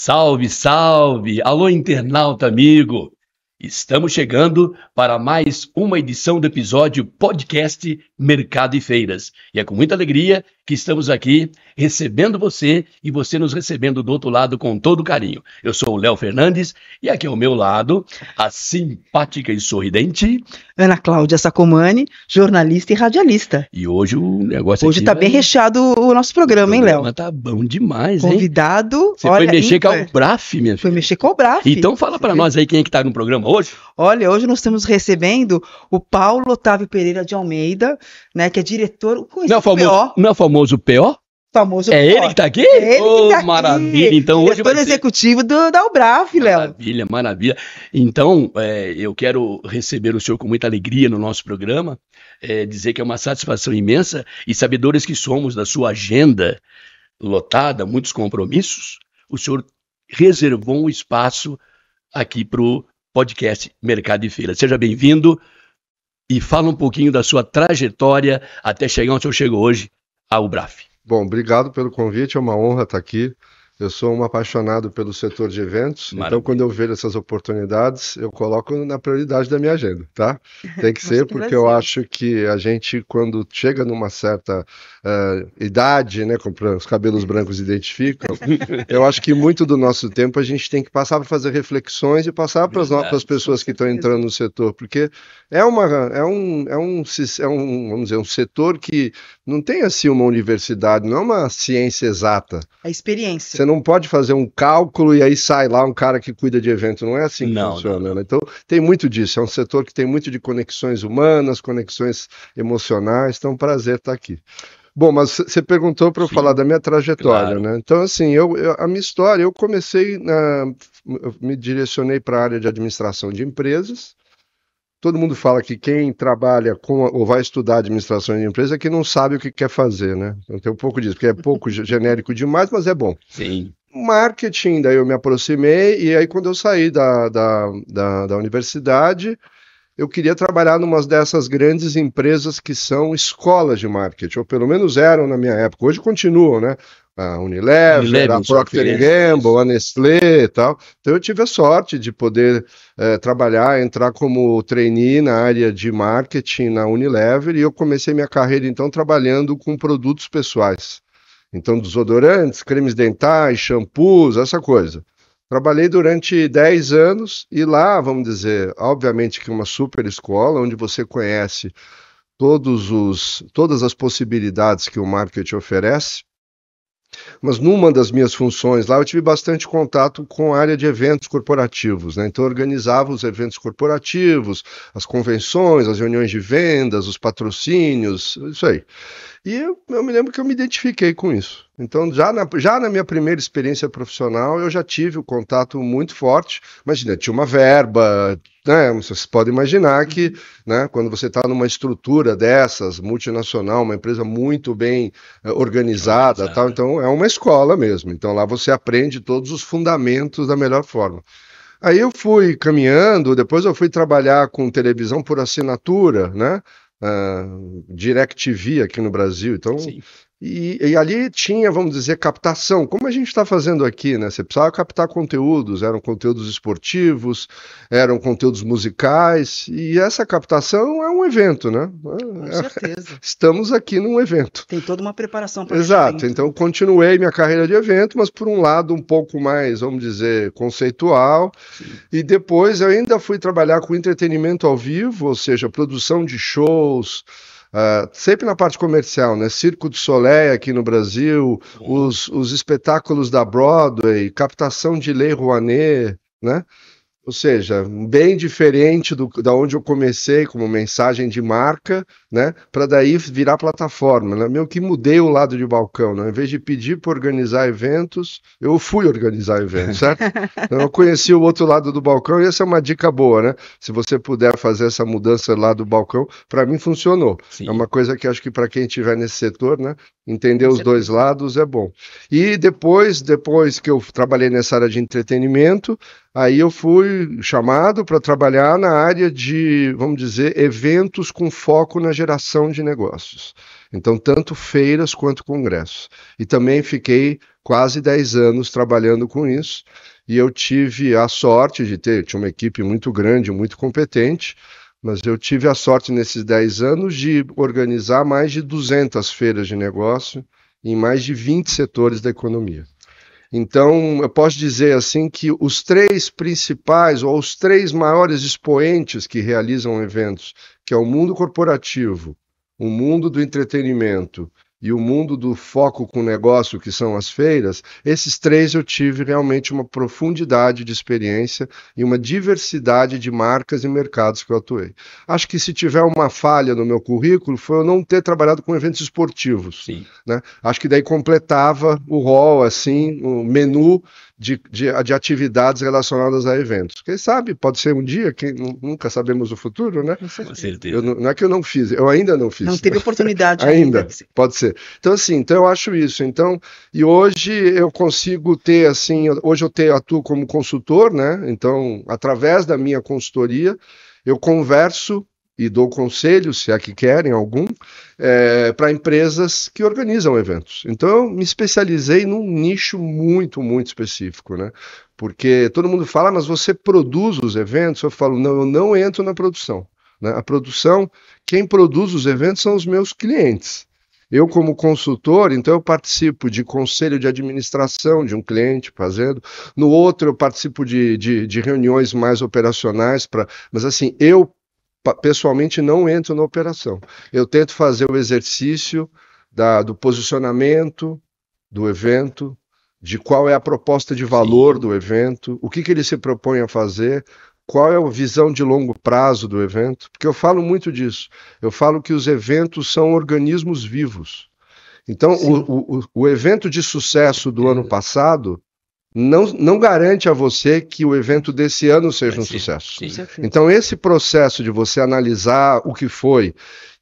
Salve, salve! Alô, internauta amigo! Estamos chegando para mais uma edição do episódio podcast Mercado e Feiras. E é com muita alegria que estamos aqui recebendo você e você nos recebendo do outro lado com todo carinho. Eu sou o Léo Fernandes e aqui ao meu lado a simpática e sorridente Ana Cláudia Sacomani, jornalista e radialista. E hoje o negócio Hoje está vai... bem recheado o nosso programa, o hein, Léo? Tá bom demais, hein? Convidado. Você olha, foi mexer com o Braf, minha filha. Foi mexer com o Braf. Então fala para nós aí quem é que tá no programa hoje? Olha, hoje nós estamos recebendo o Paulo Otávio Pereira de Almeida, né, que é diretor, conhecido não é famoso, PO. Não é famoso PO? Famoso é, tá é ele que está aqui? É ele oh, que tá maravilha. Aqui. Então, hoje diretor executivo do, da Ubraf, Léo. Maravilha, maravilha. Então, é, eu quero receber o senhor com muita alegria no nosso programa, é, dizer que é uma satisfação imensa e sabedores que somos da sua agenda lotada, muitos compromissos, o senhor reservou um espaço aqui para o podcast Mercado e Feira. Seja bem-vindo e fala um pouquinho da sua trajetória até chegar onde o senhor chegou hoje, ao UBRAF. Bom, obrigado pelo convite, é uma honra estar aqui. Eu sou um apaixonado pelo setor de eventos, então Maravilha. então quando eu vejo essas oportunidades, eu coloco na prioridade da minha agenda, tá? Tem que ser, porque eu acho que a gente, quando chega numa certa uh, idade, né, como os cabelos brancos identificam, eu acho que muito do nosso tempo a gente tem que passar para fazer reflexões e passar para as pessoas que estão entrando no setor, porque é, uma, é, um, é, um, é um, vamos dizer, um setor que não tem assim uma universidade, não é uma ciência exata. É experiência. Você não pode fazer um cálculo e aí sai lá um cara que cuida de evento. Não é assim que não, funciona. Não. Né? Então, tem muito disso. É um setor que tem muito de conexões humanas, conexões emocionais. Então, prazer estar aqui. Bom, mas você perguntou para eu Sim, falar da minha trajetória, claro. né? Então, assim, eu, eu, a minha história, eu comecei, na, eu me direcionei para a área de administração de empresas, todo mundo fala que quem trabalha com ou vai estudar administração de empresa é que não sabe o que quer fazer, né? Então tem um pouco disso, porque é pouco genérico demais, mas é bom. Sim. Marketing, daí eu me aproximei, e aí quando eu saí da, da, da, da universidade, eu queria trabalhar numa dessas grandes empresas que são escolas de marketing, ou pelo menos eram na minha época, hoje continuam, né? a Unilever, Unilever a Procter Gamble, a Nestlé e tal. Então eu tive a sorte de poder é, trabalhar, entrar como trainee na área de marketing na Unilever e eu comecei minha carreira então trabalhando com produtos pessoais. Então desodorantes, cremes dentais, shampoos, essa coisa. Trabalhei durante 10 anos e lá, vamos dizer, obviamente que uma super escola onde você conhece todos os, todas as possibilidades que o marketing oferece, mas numa das minhas funções lá, eu tive bastante contato com a área de eventos corporativos, né? Então, eu organizava os eventos corporativos, as convenções, as reuniões de vendas, os patrocínios, isso aí. E eu, eu me lembro que eu me identifiquei com isso. Então, já na, já na minha primeira experiência profissional, eu já tive o um contato muito forte. Imagina, tinha uma verba, né? Vocês podem imaginar que, né, quando você está numa estrutura dessas, multinacional, uma empresa muito bem eh, organizada, tal, então é uma escola mesmo. Então, lá você aprende todos os fundamentos da melhor forma. Aí eu fui caminhando, depois eu fui trabalhar com televisão por assinatura, né? Uh, ah, DirecTV aqui no Brasil. Então, Sim. E, e, ali tinha, vamos dizer, captação, como a gente está fazendo aqui, né? Você precisava captar conteúdos, eram conteúdos esportivos, eram conteúdos musicais, e essa captação é um evento, né? Com é, certeza. Estamos aqui num evento. Tem toda uma preparação para Exato, então continuei minha carreira de evento, mas por um lado um pouco mais, vamos dizer, conceitual, Sim. e depois eu ainda fui trabalhar com entretenimento ao vivo, ou seja, produção de shows ah, sempre na parte comercial, né? Circo de Soleil aqui no Brasil, os, os espetáculos da Broadway, captação de Lei Rouanet, né? Ou seja, bem diferente do, da onde eu comecei como mensagem de marca, né? Para daí virar plataforma, né? Meu que mudei o lado de balcão, né? Em vez de pedir para organizar eventos, eu fui organizar eventos, certo? então, eu conheci o outro lado do balcão e essa é uma dica boa, né? Se você puder fazer essa mudança lá do balcão, para mim funcionou. Sim. É uma coisa que acho que para quem estiver nesse setor, né? Entender os dois lados é bom. E depois, depois que eu trabalhei nessa área de entretenimento, Aí eu fui chamado para trabalhar na área de, vamos dizer, eventos com foco na geração de negócios. Então, tanto feiras quanto congressos. E também fiquei quase 10 anos trabalhando com isso. E eu tive a sorte de ter tinha uma equipe muito grande, muito competente, mas eu tive a sorte nesses 10 anos de organizar mais de 200 feiras de negócio em mais de 20 setores da economia. Então, eu posso dizer assim que os três principais ou os três maiores expoentes que realizam eventos, que é o mundo corporativo, o mundo do entretenimento e o mundo do foco com negócio, que são as feiras, esses três eu tive realmente uma profundidade de experiência e uma diversidade de marcas e mercados que eu atuei. Acho que se tiver uma falha no meu currículo foi eu não ter trabalhado com eventos esportivos. Sim. Né? Acho que daí completava o rol, assim, o menu de, de, de, atividades relacionadas a eventos. Quem sabe, pode ser um dia, quem, nunca sabemos o futuro, né? Com certeza. Eu, não é que eu não fiz, eu ainda não fiz. Não teve oportunidade ainda. ainda. Pode ser. Então, assim, então eu acho isso. Então, e hoje eu consigo ter, assim, hoje eu tenho atuo como consultor, né? Então, através da minha consultoria, eu converso e dou conselho, se é que querem algum, é, para empresas que organizam eventos. Então eu me especializei num nicho muito, muito específico, né? Porque todo mundo fala, mas você produz os eventos? Eu falo, não, eu não entro na produção. Né? A produção, quem produz os eventos são os meus clientes. Eu, como consultor, então eu participo de conselho de administração de um cliente fazendo, no outro eu participo de, de, de reuniões mais operacionais, pra, mas assim, eu pessoalmente não entro na operação. Eu tento fazer o exercício da, do posicionamento do evento, de qual é a proposta de valor do evento, o que, que ele se propõe a fazer, qual é a visão de longo prazo do evento, porque eu falo muito disso. Eu falo que os eventos são organismos vivos. Então, o, o, o, evento de sucesso do ano é. passado não, não garante a você que o evento desse ano seja Mas um sim, sucesso. Sim, sim. Então, esse processo de você analisar o que foi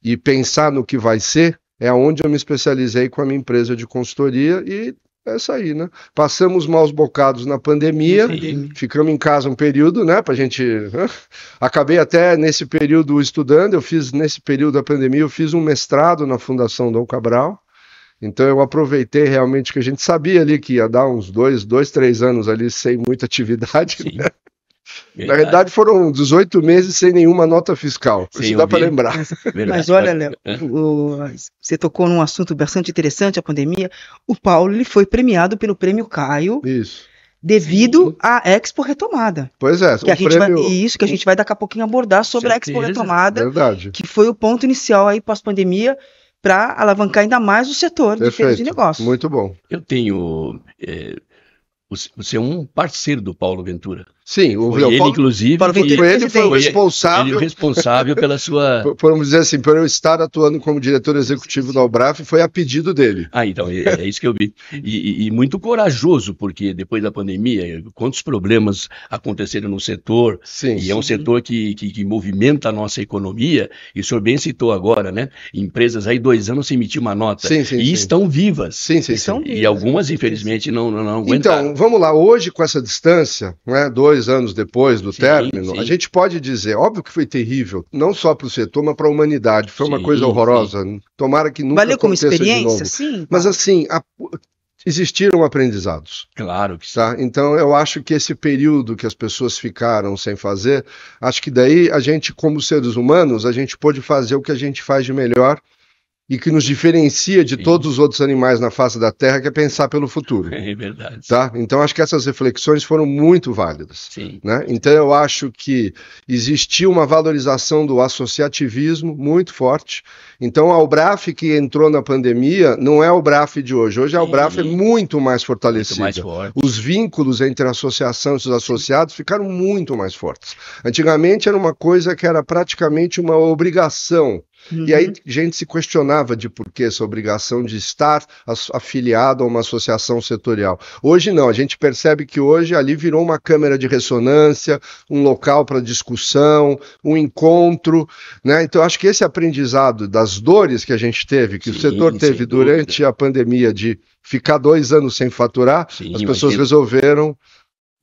e pensar no que vai ser é onde eu me especializei com a minha empresa de consultoria e essa é aí, né? Passamos maus bocados na pandemia, ficamos em casa um período, né? Pra gente. Acabei até nesse período estudando, eu fiz, nesse período da pandemia, eu fiz um mestrado na Fundação Dom Cabral. Então eu aproveitei realmente que a gente sabia ali que ia dar uns dois, dois, três anos ali sem muita atividade. Né? Na verdade foram 18 meses sem nenhuma nota fiscal. Sim, Isso dá para lembrar. Mas olha, Léo, você tocou num assunto bastante interessante, a pandemia. O Paulo ele foi premiado pelo Prêmio Caio. Isso devido Sim. à Expo Retomada. Pois é, que a gente prêmio... vai, isso que a gente vai daqui a pouquinho abordar sobre Certeza. a Expo Retomada, Verdade. que foi o ponto inicial aí pós-pandemia para alavancar ainda mais o setor Perfeito. de feiras de negócios. Muito bom. Eu tenho é, você é um parceiro do Paulo Ventura. Sim, o foi ele, inclusive. Paulo Ventura, ele, ele foi o responsável. Ele responsável pela sua. Vamos dizer assim, por eu estar atuando como diretor executivo da Albraf, foi a pedido dele. Ah, então, é, é isso que eu vi. E, e, e, muito corajoso, porque depois da pandemia, quantos problemas aconteceram no setor. Sim. E sim. é um setor que, que, que, movimenta a nossa economia. E o senhor bem citou agora, né? Empresas aí dois anos sem emitir uma nota. Sim, sim. E sim. estão vivas. Sim, sim. Estão vivas. E algumas, né? infelizmente, não, não, não então, aguentaram. Então, vamos lá, hoje com essa distância, né, dois anos depois do sim, término, sim. a gente pode dizer, óbvio que foi terrível, não só para o setor, mas para a humanidade. Foi sim, uma coisa horrorosa. Tomara que nunca Valeu aconteça como experiência, sim. Tá. Mas assim, a, existiram aprendizados. Claro que tá? sim. Tá? Então eu acho que esse período que as pessoas ficaram sem fazer, acho que daí a gente, como seres humanos, a gente pôde fazer o que a gente faz de melhor e que nos diferencia de Sim. todos os outros animais na face da Terra, que é pensar pelo futuro. É verdade. Tá? Então, acho que essas reflexões foram muito válidas. Sim. Né? Então, eu acho que existiu uma valorização do associativismo muito forte. Então, a BRAF que entrou na pandemia não é o BRAF de hoje. Hoje a Albraf é muito mais fortalecida. Muito mais forte. Os vínculos entre a associação e os associados ficaram muito mais fortes. Antigamente era uma coisa que era praticamente uma obrigação Uhum. E aí gente se questionava de por que essa obrigação de estar afiliado a uma associação setorial. Hoje não, a gente percebe que hoje ali virou uma câmera de ressonância, um local para discussão, um encontro, né? Então acho que esse aprendizado das dores que a gente teve, que Sim, o setor teve durante dúvida. a pandemia de ficar dois anos sem faturar, Sim, as pessoas resolveram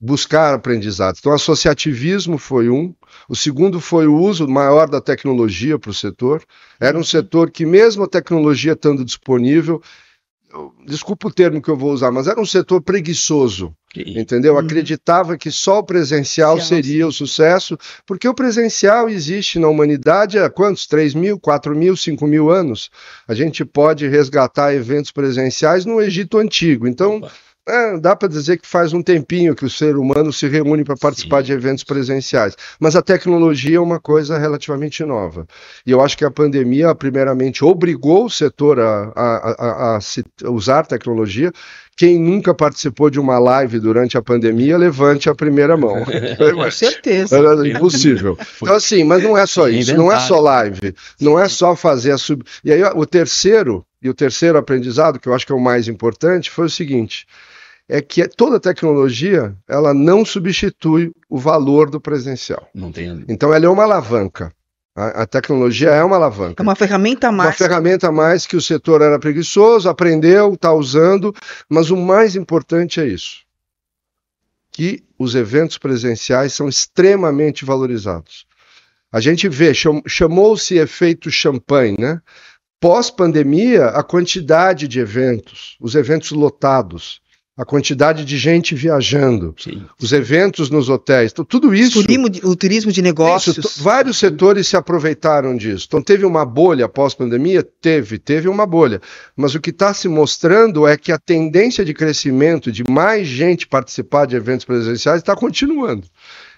buscar aprendizados. Então, associativismo foi um, o segundo foi o uso maior da tecnologia para o setor. Era um uhum. setor que, mesmo a tecnologia estando disponível, desculpa o termo que eu vou usar, mas era um setor preguiçoso, entendeu? Uhum. Acreditava que só o presencial Sim. seria o sucesso, porque o presencial existe na humanidade há quantos? 3 mil, 4 mil, 5 mil anos? A gente pode resgatar eventos presenciais no Egito Antigo. Então, Opa. É, dá para dizer que faz um tempinho que o ser humano se reúne para participar Sim. de eventos presenciais, mas a tecnologia é uma coisa relativamente nova. E eu acho que a pandemia, primeiramente, obrigou o setor a, a, a, a usar tecnologia. Quem nunca participou de uma live durante a pandemia, levante a primeira mão. Com certeza. Era impossível. Então, assim, mas não é só isso, não é só live, não é só fazer a sub. E aí, o terceiro, e o terceiro aprendizado, que eu acho que é o mais importante, foi o seguinte é que toda tecnologia ela não substitui o valor do presencial. Não tem. Então ela é uma alavanca. A, a, tecnologia é uma alavanca. É uma ferramenta a mais. Uma ferramenta a mais que o setor era preguiçoso, aprendeu, está usando, mas o mais importante é isso: que os eventos presenciais são extremamente valorizados. A gente vê, chamou-se efeito champanhe, né? Pós-pandemia, a quantidade de eventos, os eventos lotados a quantidade de gente viajando, Sim. os eventos nos hotéis, então, tudo isso. O turismo de, o turismo de negócios. Isso, vários setores se aproveitaram disso. Então, teve uma bolha pós-pandemia? Teve, teve uma bolha. Mas o que está se mostrando é que a tendência de crescimento de mais gente participar de eventos presenciais está continuando.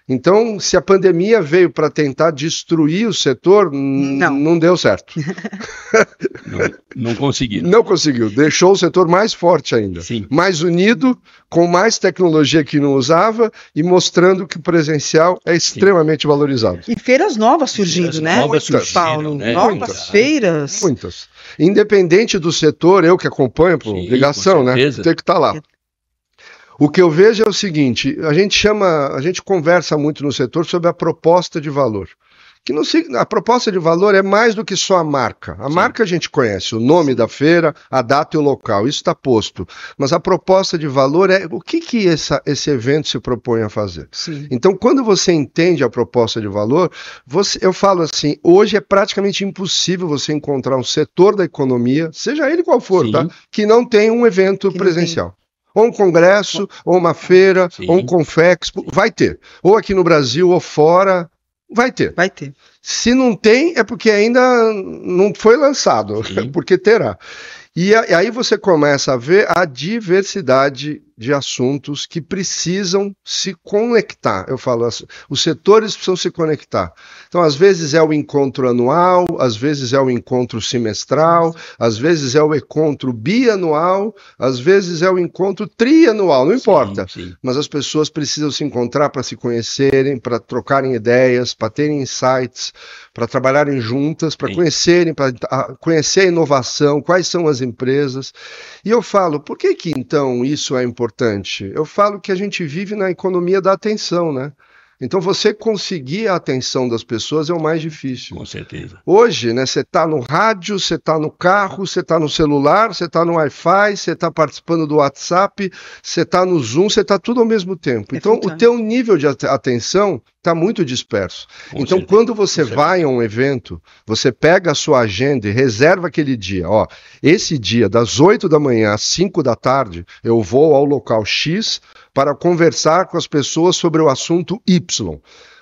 Então, se a pandemia veio para tentar destruir o setor, não. não deu certo. não, não conseguiu. Não conseguiu. Deixou o setor mais forte ainda. Sim. Mais unido, com mais tecnologia que não usava e mostrando que o presencial é extremamente Sim. valorizado. E feiras novas surgindo, feiras né? Novas Paulo, né? Novas Muitas. feiras. Muitas. Independente do setor, eu que acompanho, por Sim, ligação, né? Tem que estar tá lá. É. O que eu vejo é o seguinte: a gente chama, a gente conversa muito no setor sobre a proposta de valor. Que não se, a proposta de valor é mais do que só a marca. A Sim. marca a gente conhece, o nome da feira, a data e o local, isso está posto. Mas a proposta de valor é o que, que essa, esse evento se propõe a fazer. Sim. Então, quando você entende a proposta de valor, você, eu falo assim: hoje é praticamente impossível você encontrar um setor da economia, seja ele qual for, tá, que não tem um evento que presencial. Ou um congresso, ou uma feira, Sim. ou um confexpo, vai ter. Ou aqui no Brasil, ou fora, vai ter. Vai ter. Se não tem, é porque ainda não foi lançado, Sim. porque terá. E aí você começa a ver a diversidade de assuntos que precisam se conectar. Eu falo, os setores precisam se conectar. Então, às vezes é o encontro anual, às vezes é o encontro semestral, às vezes é o encontro bianual, às vezes é o encontro trianual, não importa. Sim, sim. Mas as pessoas precisam se encontrar para se conhecerem, para trocarem ideias, para terem insights, para trabalharem juntas, para conhecerem, para conhecer a inovação, quais são as empresas. E eu falo, por que que então isso é importante? importante? Eu falo que a gente vive na economia da atenção, né? Então, você conseguir a atenção das pessoas é o mais difícil. Com certeza. Hoje, né, você está no rádio, você está no carro, você está no celular, você está no Wi-Fi, você está participando do WhatsApp, você está no Zoom, você está tudo ao mesmo tempo. É então, o teu nível de atenção está muito disperso. Com então, certeza. quando você vai a um evento, você pega a sua agenda e reserva aquele dia. Ó, esse dia, das 8 da manhã às 5 da tarde, eu vou ao local X para conversar com as pessoas sobre o assunto Y.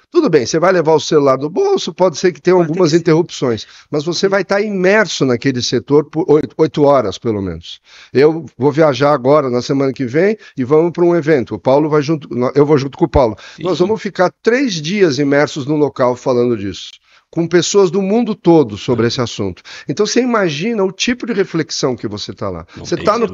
Tudo bem, você vai levar o celular do bolso, pode ser que tenha pode algumas que interrupções, mas você vai estar imerso naquele setor por oito horas, pelo menos. Eu vou viajar agora, na semana que vem, e vamos para um evento. O Paulo vai junto, eu vou junto com o Paulo. Sim. Nós vamos ficar três dias imersos no local falando disso com pessoas do mundo todo sobre esse assunto. Então você imagina o tipo de reflexão que você está lá. Não você está no,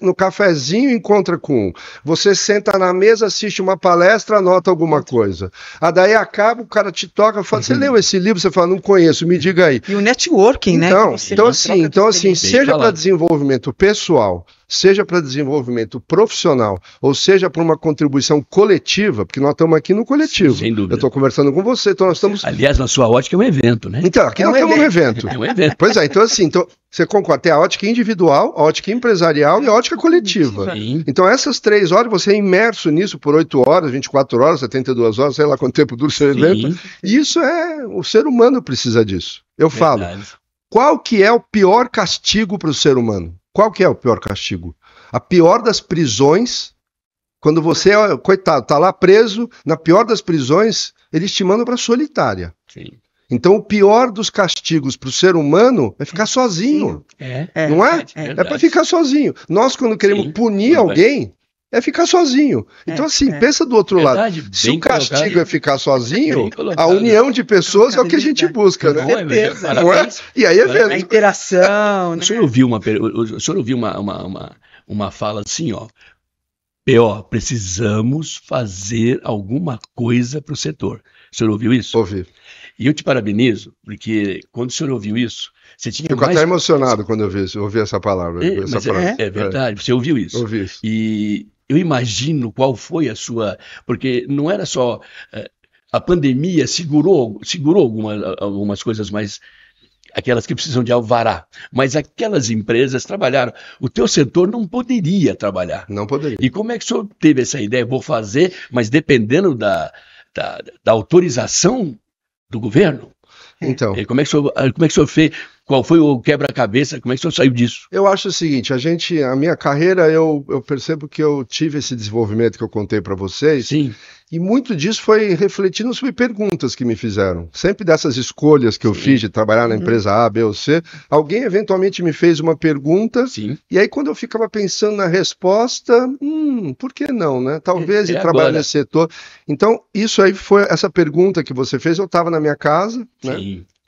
no cafezinho encontra com um. Você senta na mesa, assiste uma palestra, anota alguma coisa. A ah, daí acaba, o cara te toca, fala, uhum. você leu esse livro? Você fala, não conheço, me diga aí. E o networking, então, né? Então, então assim, então, assim seja para desenvolvimento pessoal, seja para desenvolvimento profissional, ou seja para uma contribuição coletiva, porque nós estamos aqui no coletivo. Sem dúvida. Eu estou conversando com você, então nós estamos. Aliás, na sua ótica é um evento, né? Então, aqui é um nós evento. estamos num evento. É um evento. Pois é, então assim, então, você concorda? Tem a ótica individual, a ótica empresarial e a ótica coletiva. Sim. Então, essas três horas, você é imerso nisso por 8 horas, 24 horas, 72 horas, sei lá quanto tempo dura o seu evento. E isso é. O ser humano precisa disso. Eu Verdade. falo. Qual que é o pior castigo para o ser humano? Qual que é o pior castigo? A pior das prisões, quando você, coitado, tá lá preso, na pior das prisões, eles te mandam para solitária. Sim. Então, o pior dos castigos para o ser humano é ficar sozinho. É. é, não é? É, é, é, é para ficar sozinho. Nós, quando queremos Sim, punir alguém, é ficar sozinho. É, então, assim, é. pensa do outro verdade, lado. Se o castigo colocado. é ficar sozinho, a união de pessoas é o que a gente busca, né? É Certeza. É? E aí é mesmo. A interação. Né? O senhor ouviu uma, o senhor ouviu uma, uma, uma, uma fala assim, ó. Pior, precisamos fazer alguma coisa para o setor. O senhor ouviu isso? Ouvi. E eu te parabenizo, porque quando o senhor ouviu isso, você tinha Fico mais... até emocionado quando eu ouvi, ouvi essa palavra. É, essa é, palavra. É, é, verdade, é. você ouviu isso. Ouvi isso. E, eu imagino qual foi a sua. Porque não era só. Eh, a pandemia segurou, segurou algumas, algumas coisas mais aquelas que precisam de alvará, mas aquelas empresas trabalharam. O teu setor não poderia trabalhar. Não poderia. E como é que o senhor teve essa ideia? Vou fazer, mas dependendo da, da, da autorização do governo. Então. E como é que o senhor, como é que o senhor fez? Qual foi o quebra-cabeça? Como é que você saiu disso? Eu acho o seguinte, a gente, a minha carreira, eu, eu percebo que eu tive esse desenvolvimento que eu contei para vocês. Sim. E muito disso foi refletindo sobre perguntas que me fizeram. Sempre dessas escolhas que eu fiz de trabalhar na uhum. empresa A, B ou C, alguém eventualmente me fez uma pergunta. Sim. E aí, quando eu ficava pensando na resposta, hum, por que não, né? Talvez é, é trabalhar nesse setor. Então, isso aí foi essa pergunta que você fez. Eu estava na minha casa, né,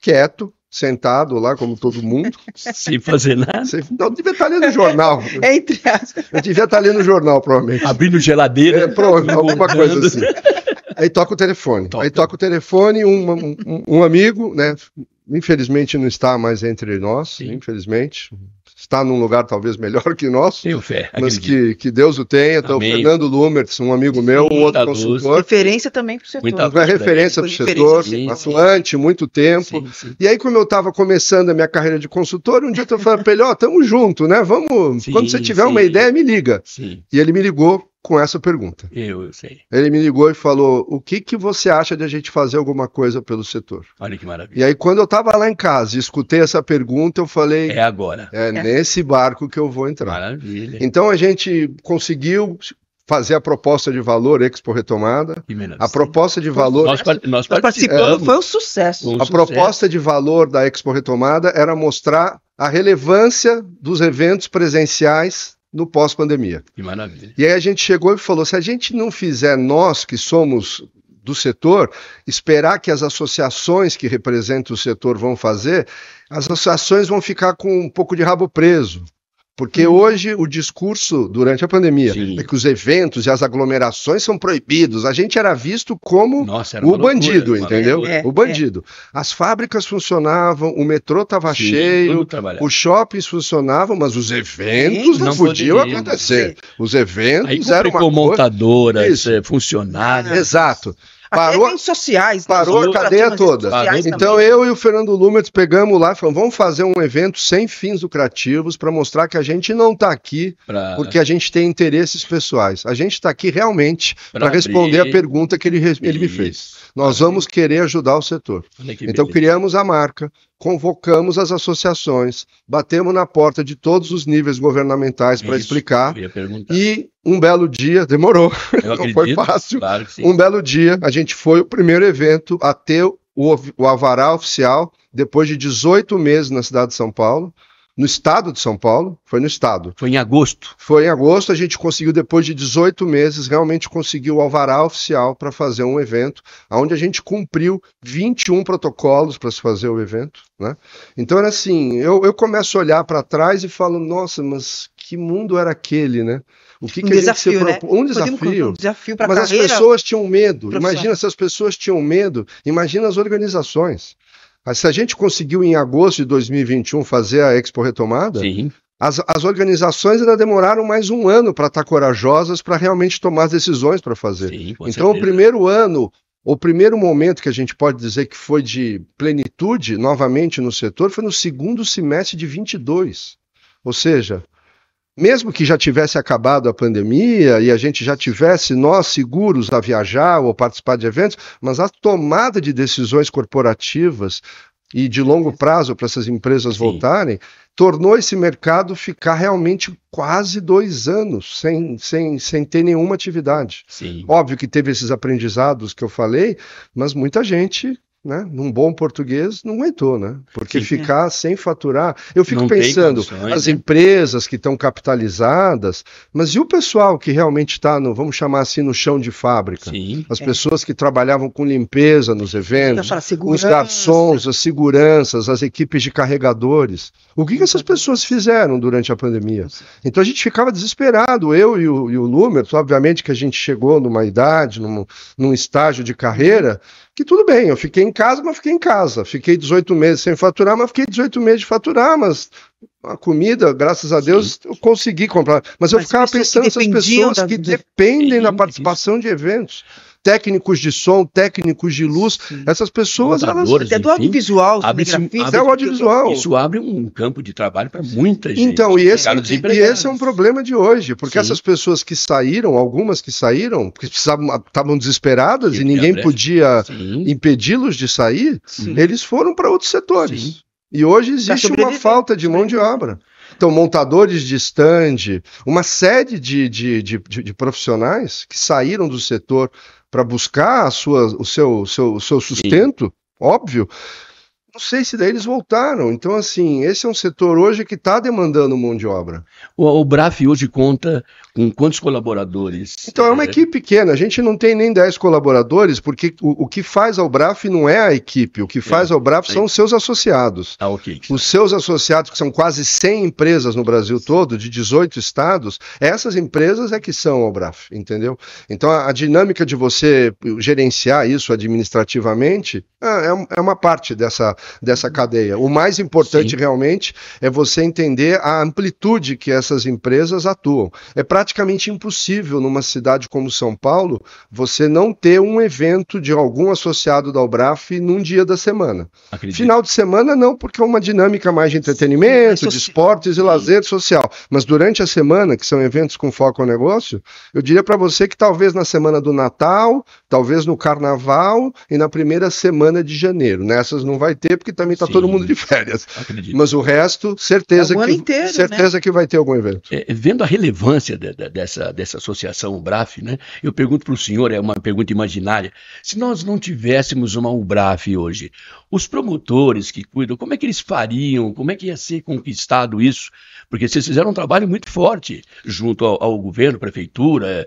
quieto, sentado lá, como todo mundo. Sem fazer nada? Sem, não, devia estar lendo jornal. É entre as... Eu devia estar lendo jornal, provavelmente. Abrindo geladeira. É, alguma coisa assim. Aí toca o telefone. Aí toca o telefone, um, um, um, amigo, né? Infelizmente não está mais entre nós, Sim. infelizmente. Uhum está num lugar talvez melhor que o nosso, Tenho fé, mas que, que, Deus o tenha. Então, Amém. Fernando Lumertz, um amigo meu, um outro luz. consultor. Referência também para o setor. Né? referência para o setor, atuante, muito tempo. Sim, sim. E aí, como eu estava começando a minha carreira de consultor, um dia eu falei para ele, ó, oh, tamo junto, né? Vamos, quando você tiver uma ideia, me liga. E ele me ligou, com essa pergunta. Eu, eu sei. Ele me ligou e falou: o que, que você acha de a gente fazer alguma coisa pelo setor? Olha que maravilha. E aí, quando eu estava lá em casa e escutei essa pergunta, eu falei: é agora. É, é nesse barco que eu vou entrar. Maravilha. Então a gente conseguiu fazer a proposta de valor Expo Retomada. A proposta de valor. Nós, nós, nós participamos. Foi um sucesso. Um a sucesso. proposta de valor da Expo Retomada era mostrar a relevância dos eventos presenciais no pós-pandemia. Que maravilha. E aí a gente chegou e falou: se a gente não fizer nós, que somos do setor, esperar que as associações que representam o setor vão fazer, as associações vão ficar com um pouco de rabo preso, porque uhum. hoje o discurso durante a pandemia Sim. é que os eventos e as aglomerações são proibidos. A gente era visto como Nossa, era o bandido, entendeu? É, o bandido. É. As fábricas funcionavam, o metrô estava cheio, os shoppings funcionavam, mas os eventos Sim, não, não podiam acontecer. Os eventos Aí eram uma coisa... Eh, funcionários. Exato parou, redes sociais. Parou a cadeia né? toda. Então eu e o Fernando Lumet pegamos lá e falamos, vamos fazer um evento sem fins lucrativos para mostrar que a gente não está aqui pra... porque a gente tem interesses pessoais. A gente está aqui realmente para responder abrir... a pergunta que ele, ele me fez. Nós vamos querer ajudar o setor. Então criamos a marca, convocamos as associações, batemos na porta de todos os níveis governamentais para explicar. E um belo dia, demorou, não acredito, foi fácil. Claro um belo dia, a gente foi o primeiro evento a ter o, o avará oficial depois de 18 meses na cidade de São Paulo no estado de São Paulo, foi no estado. Foi em agosto. Foi em agosto, a gente conseguiu, depois de 18 meses, realmente conseguiu o alvará oficial para fazer um evento, onde a gente cumpriu 21 protocolos para se fazer o evento. Né? Então era assim, eu, eu começo a olhar para trás e falo, nossa, mas que mundo era aquele, né? O que, um que desafio, se propôs? Né? Um desafio. Um desafio para Mas as pessoas tinham medo. Imagina se as pessoas tinham medo, imagina as organizações. Se a gente conseguiu em agosto de 2021 fazer a Expo Retomada, Sim. As, as, organizações ainda demoraram mais um ano para estar tá corajosas para realmente tomar as decisões para fazer. Sim, então, certeza. o primeiro ano, o primeiro momento que a gente pode dizer que foi de plenitude novamente no setor foi no segundo semestre de 22. Ou seja, mesmo que já tivesse acabado a pandemia e a gente já tivesse nós seguros a viajar ou participar de eventos, mas a tomada de decisões corporativas e de longo prazo para essas empresas Sim. voltarem, tornou esse mercado ficar realmente quase dois anos sem, sem, sem ter nenhuma atividade. Sim. Óbvio que teve esses aprendizados que eu falei, mas muita gente né, num bom português, não aguentou, né? Porque Sim, ficar sem faturar. Eu fico não pensando, as né? empresas que estão capitalizadas, mas e o pessoal que realmente está no, vamos chamar assim, no chão de fábrica? Sim, as é. pessoas que trabalhavam com limpeza nos eventos, os garçons, as seguranças, as equipes de carregadores. O que, que essas pessoas fizeram durante a pandemia? Então a gente ficava desesperado, eu e o, e o obviamente que a gente chegou numa idade, num, num estágio de carreira, que tudo bem, eu fiquei em casa, mas fiquei em casa. Fiquei 18 meses sem faturar, mas fiquei 18 meses de faturar, mas a comida, graças a Deus, Sim. eu consegui comprar. Mas, mas eu ficava é pensando nessas pessoas da... que dependem da participação de eventos técnicos de som, técnicos de luz. Essas pessoas, elas. Até do audiovisual, abre, abre, até o audiovisual. Isso abre um campo de trabalho para muita gente. Então, e esse, e, e esse é um problema de hoje, porque Sim. essas pessoas que saíram, algumas que saíram, porque estavam ah, desesperadas e, e ninguém podia impedi-los de sair, Sim. eles foram para outros setores. Sim. E hoje existe uma falta de mão de obra. Então, montadores de stand, uma série de, de, de, de, profissionais que saíram do setor para buscar a sua, o seu, seu, o seu sustento, Sim. óbvio não sei se daí eles voltaram. Então, assim, esse é um setor hoje que está demandando mão de obra. O, o BRAF hoje conta com quantos colaboradores? Então, é uma é... equipe pequena. A gente não tem nem 10 colaboradores, porque o, o, que faz ao BRAF não é a equipe. O que faz é. ao BRAF é são os seus associados. Ah, ok. Os seus associados, que são quase 100 empresas no Brasil todo, de 18 estados, essas empresas é que são ao BRAF, entendeu? Então, a, a dinâmica de você gerenciar isso administrativamente ah, é, é uma parte dessa dessa cadeia. O mais importante Sim. realmente é você entender a amplitude que essas empresas atuam. É praticamente impossível numa cidade como São Paulo você não ter um evento de algum associado da Albraf num dia da semana. Acredito. Final de semana não, porque é uma dinâmica mais de entretenimento, Sim, é de esportes e lazer social. Mas durante a semana, que são eventos com foco no negócio, eu diria para você que talvez na semana do Natal, talvez no carnaval e na primeira semana de janeiro. Nessas não vai ter, porque também está todo mundo de férias. Acredito. Mas o resto, certeza, é que, inteiro, certeza né? que vai ter algum evento. É, vendo a relevância de, de, dessa, dessa associação UBRAF, né, eu pergunto para o senhor, é uma pergunta imaginária, se nós não tivéssemos uma UBRAF hoje, os promotores que cuidam, como é que eles fariam? Como é que ia ser conquistado isso? Porque vocês fizeram um trabalho muito forte junto ao, ao governo, prefeitura.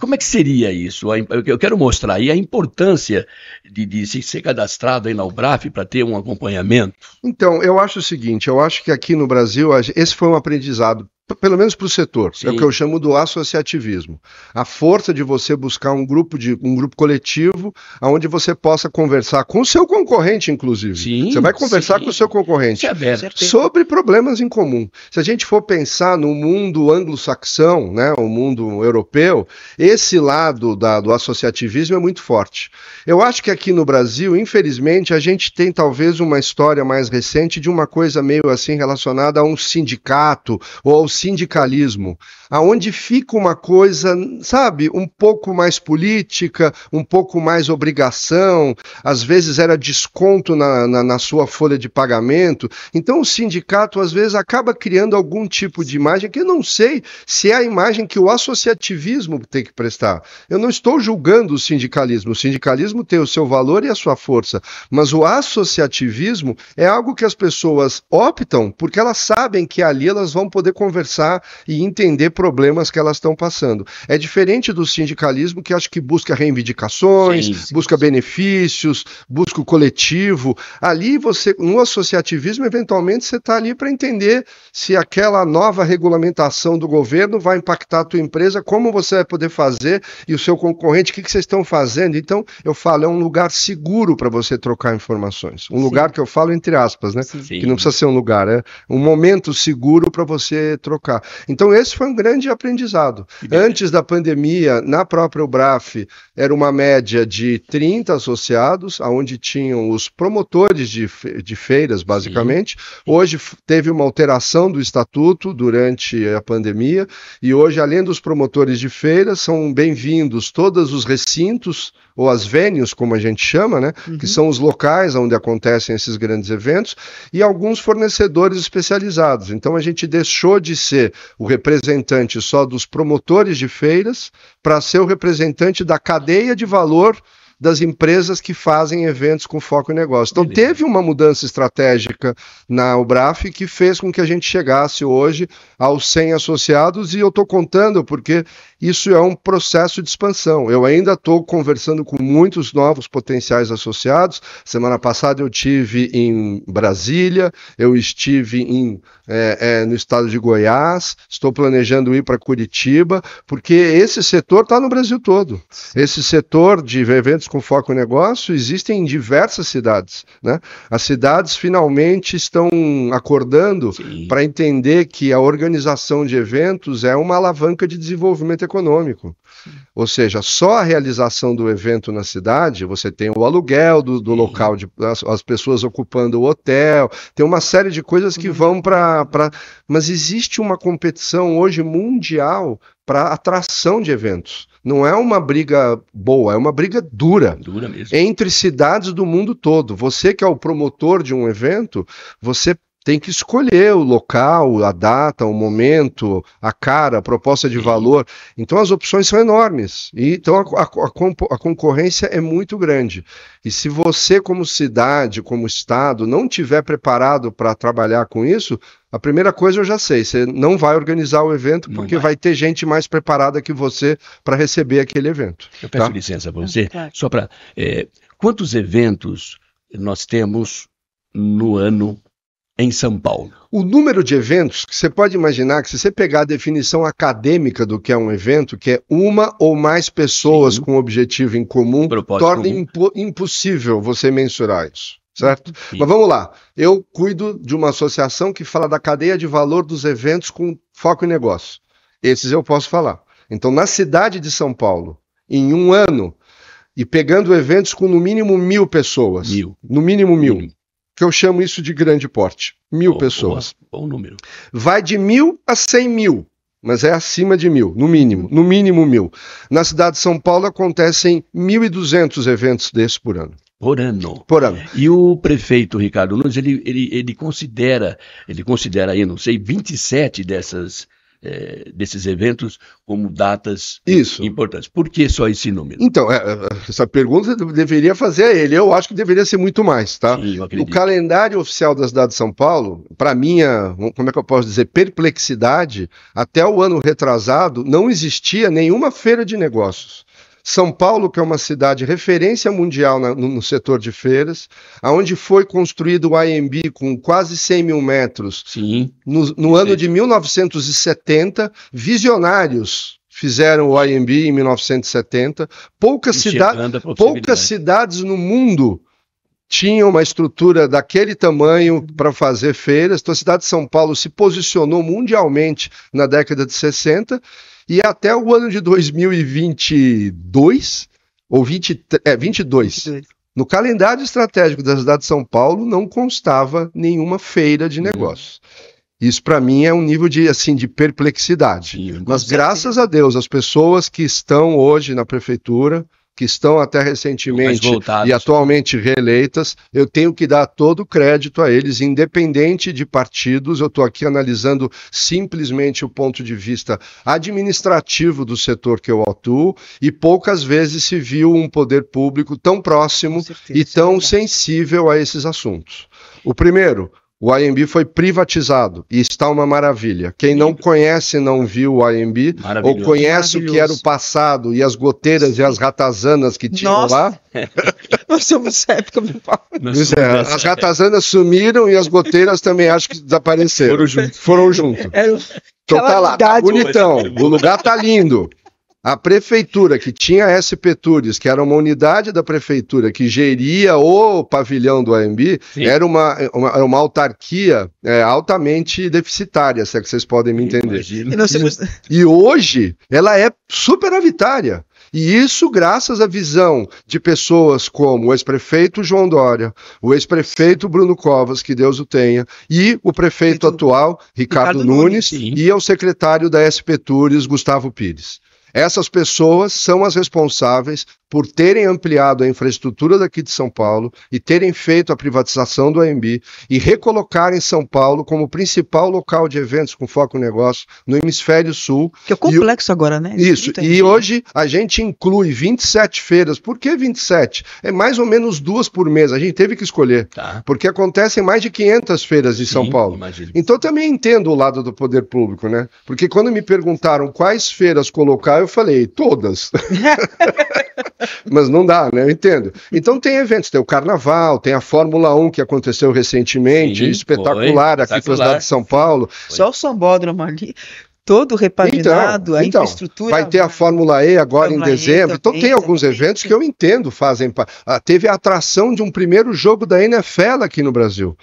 Como é que seria isso? Eu quero mostrar mostrar aí a importância de, de se ser cadastrado aí na UBRAF para ter um acompanhamento? Então, eu acho o seguinte, eu acho que aqui no Brasil, esse foi um aprendizado pelo menos para o setor, Sim. é o que eu chamo do associativismo. A força de você buscar um grupo de um grupo coletivo onde você possa conversar com o seu concorrente, inclusive. Sim, você vai conversar sim. com o seu concorrente é sobre problemas em comum. Se a gente for pensar no mundo anglo-saxão, né, o mundo europeu, esse lado da, do associativismo é muito forte. Eu acho que aqui no Brasil, infelizmente, a gente tem talvez uma história mais recente de uma coisa meio assim relacionada a um sindicato ou ao sindicalismo, aonde fica uma coisa, sabe, um pouco mais política, um pouco mais obrigação, às vezes era desconto na, na, na sua folha de pagamento. Então o sindicato às vezes acaba criando algum tipo de imagem que eu não sei se é a imagem que o associativismo tem que prestar. Eu não estou julgando o sindicalismo. O sindicalismo tem o seu valor e a sua força, mas o associativismo é algo que as pessoas optam porque elas sabem que ali elas vão poder conversar conversar e entender problemas que elas estão passando. É diferente do sindicalismo que acho que busca reivindicações, sim, sim, busca sim. benefícios, busca o coletivo. Ali você, no associativismo, eventualmente você está ali para entender se aquela nova regulamentação do governo vai impactar a tua empresa, como você vai poder fazer e o seu concorrente, o que, que vocês estão fazendo. Então, eu falo, é um lugar seguro para você trocar informações. Um lugar que eu falo entre aspas, né? Que não precisa ser um lugar, é um momento seguro para você trocar trocar. Então, esse foi um grande aprendizado. Antes da pandemia, na própria UBRAF, era uma média de 30 associados, aonde tinham os promotores de, de feiras, basicamente. Sim. Hoje teve uma alteração do estatuto durante a pandemia, e hoje, além dos promotores de feiras, são bem-vindos todos os recintos ou as venues, como a gente chama, né? Uhum. Que são os locais onde acontecem esses grandes eventos, e alguns fornecedores especializados. Então a gente deixou de ser o representante só dos promotores de feiras para ser o representante da cadeia de valor das empresas que fazem eventos com foco em negócio. Então, Beleza. teve uma mudança estratégica na UBRAF que fez com que a gente chegasse hoje aos 100 associados, e eu estou contando porque isso é um processo de expansão. Eu ainda estou conversando com muitos novos potenciais associados. Semana passada eu tive em Brasília, eu estive em, é, é, no estado de Goiás, estou planejando ir para Curitiba, porque esse setor está no Brasil todo. Esse setor de eventos com foco em negócio existe em diversas cidades. Né? As cidades finalmente estão acordando para entender que a organização de eventos é uma alavanca de desenvolvimento econômico. Ou seja, só a realização do evento na cidade, você tem o aluguel do, do local, de, as, as, pessoas ocupando o hotel, tem uma série de coisas que uhum. vão para. Pra... Mas existe uma competição hoje mundial para atração de eventos. Não é uma briga boa, é uma briga dura. Dura mesmo. Entre cidades do mundo todo. Você que é o promotor de um evento, você tem que escolher o local, a data, o momento, a cara, a proposta de valor. Então as opções são enormes. E, então a, a, a, concorrência é muito grande. E se você, como cidade, como estado, não tiver preparado para trabalhar com isso, a primeira coisa eu já sei, você não vai organizar o evento porque vai. vai. ter gente mais preparada que você para receber aquele evento. Eu peço tá? licença para você, só para é, eh, quantos eventos nós temos no ano em São Paulo? O número de eventos você pode imaginar que, se você pegar a definição acadêmica do que é um evento, que é uma ou mais pessoas Sim. com objetivo em comum, Propósito torna comum. Impo impossível você mensurar isso. Certo? Sim. Mas vamos lá. Eu cuido de uma associação que fala da cadeia de valor dos eventos com foco em negócio. Esses eu posso falar. Então, na cidade de São Paulo, em um ano, e pegando eventos com no mínimo mil pessoas. Mil. No mínimo mil. mil que eu chamo isso de grande porte. Mil pessoas. Boa, bom número. Vai de mil a cem mil, mas é acima de mil, no mínimo, no mínimo mil. Na cidade de São Paulo acontecem 1.200 eventos desses por ano. Por ano. Por ano. E o prefeito Ricardo Nunes, ele, ele, ele considera, ele considera aí, não sei, 27 dessas é, desses eventos como datas Isso. importantes. Por que só esse número? Então, é, é, essa pergunta eu deveria fazer a ele. Eu acho que deveria ser muito mais, tá? Sim, o calendário oficial da cidade de São Paulo, para minha, como é que eu posso dizer, perplexidade, até o ano retrasado não existia nenhuma feira de negócios. São Paulo, que é uma cidade referência mundial na, no, no, setor de feiras, aonde foi construído o IMB com quase 100 mil metros. Sim. No, no ano de 1970, visionários fizeram o IMB em 1970. Poucas, cida poucas cidades no mundo tinha uma estrutura daquele tamanho para fazer feiras. Então, a cidade de São Paulo se posicionou mundialmente na década de 60 e até o ano de 2022, ou 20, é, 22, 22, no calendário estratégico da cidade de São Paulo não constava nenhuma feira de uhum. negócios. Uhum. Isso para mim é um nível de assim de perplexidade. Sim, Mas graças a Deus as pessoas que estão hoje na prefeitura que estão até recentemente e atualmente reeleitas, eu tenho que dar todo o crédito a eles, independente de partidos. Eu estou aqui analisando simplesmente o ponto de vista administrativo do setor que eu atuo, e poucas vezes se viu um poder público tão próximo certeza, e tão é. sensível a esses assuntos. O primeiro, o IMB foi privatizado e está uma maravilha. Quem não conhece, não viu o IMB, ou conhece o que era o passado e as goteiras e as ratazanas que tinham Nossa. lá. Nós somos época, meu pai. É, as ratazanas sumiram e as goteiras também acho que desapareceram. Foram juntos. Foram Então tá lá, tá bonitão. O lugar tá lindo. A prefeitura que tinha SP Tours, que era uma unidade da prefeitura que geria o pavilhão do AMB, era uma, uma, era uma autarquia é, altamente deficitária, se é que vocês podem me entender. E, temos... e hoje ela é superavitária. E isso graças à visão de pessoas como o ex-prefeito João Dória, o ex-prefeito Bruno Covas, que Deus o tenha, e o prefeito, prefeito atual, Ricardo, Ricardo Nunes, Nunes e ao secretário da SP Tours, Gustavo Pires. Essas pessoas são as responsáveis por terem ampliado a infraestrutura daqui de São Paulo e terem feito a privatização do AMB e recolocarem São Paulo como principal local de eventos com foco no negócio no hemisfério sul. Que é complexo e, agora, né? Isso. Então, e hoje a gente inclui 27 feiras. Por que 27? É mais ou menos duas por mês. A gente teve que escolher. Tá. Porque acontecem mais de 500 feiras de Sim, São Paulo. Imagino. Então também entendo o lado do poder público, né? Porque quando me perguntaram quais feiras colocar, eu falei, todas. Mas não dá, né? Eu entendo. Então tem eventos, tem o Carnaval, tem a Fórmula 1 que aconteceu recentemente, Sim, espetacular, foi, aqui para cidade de São Paulo. Foi. Só o Sambódromo ali todo repaginado, então, a então, infraestrutura. Vai ter a Fórmula E agora Fórmula em dezembro. E então tem alguns eventos que eu entendo fazem. Ah, teve a atração de um primeiro jogo da NFL aqui no Brasil.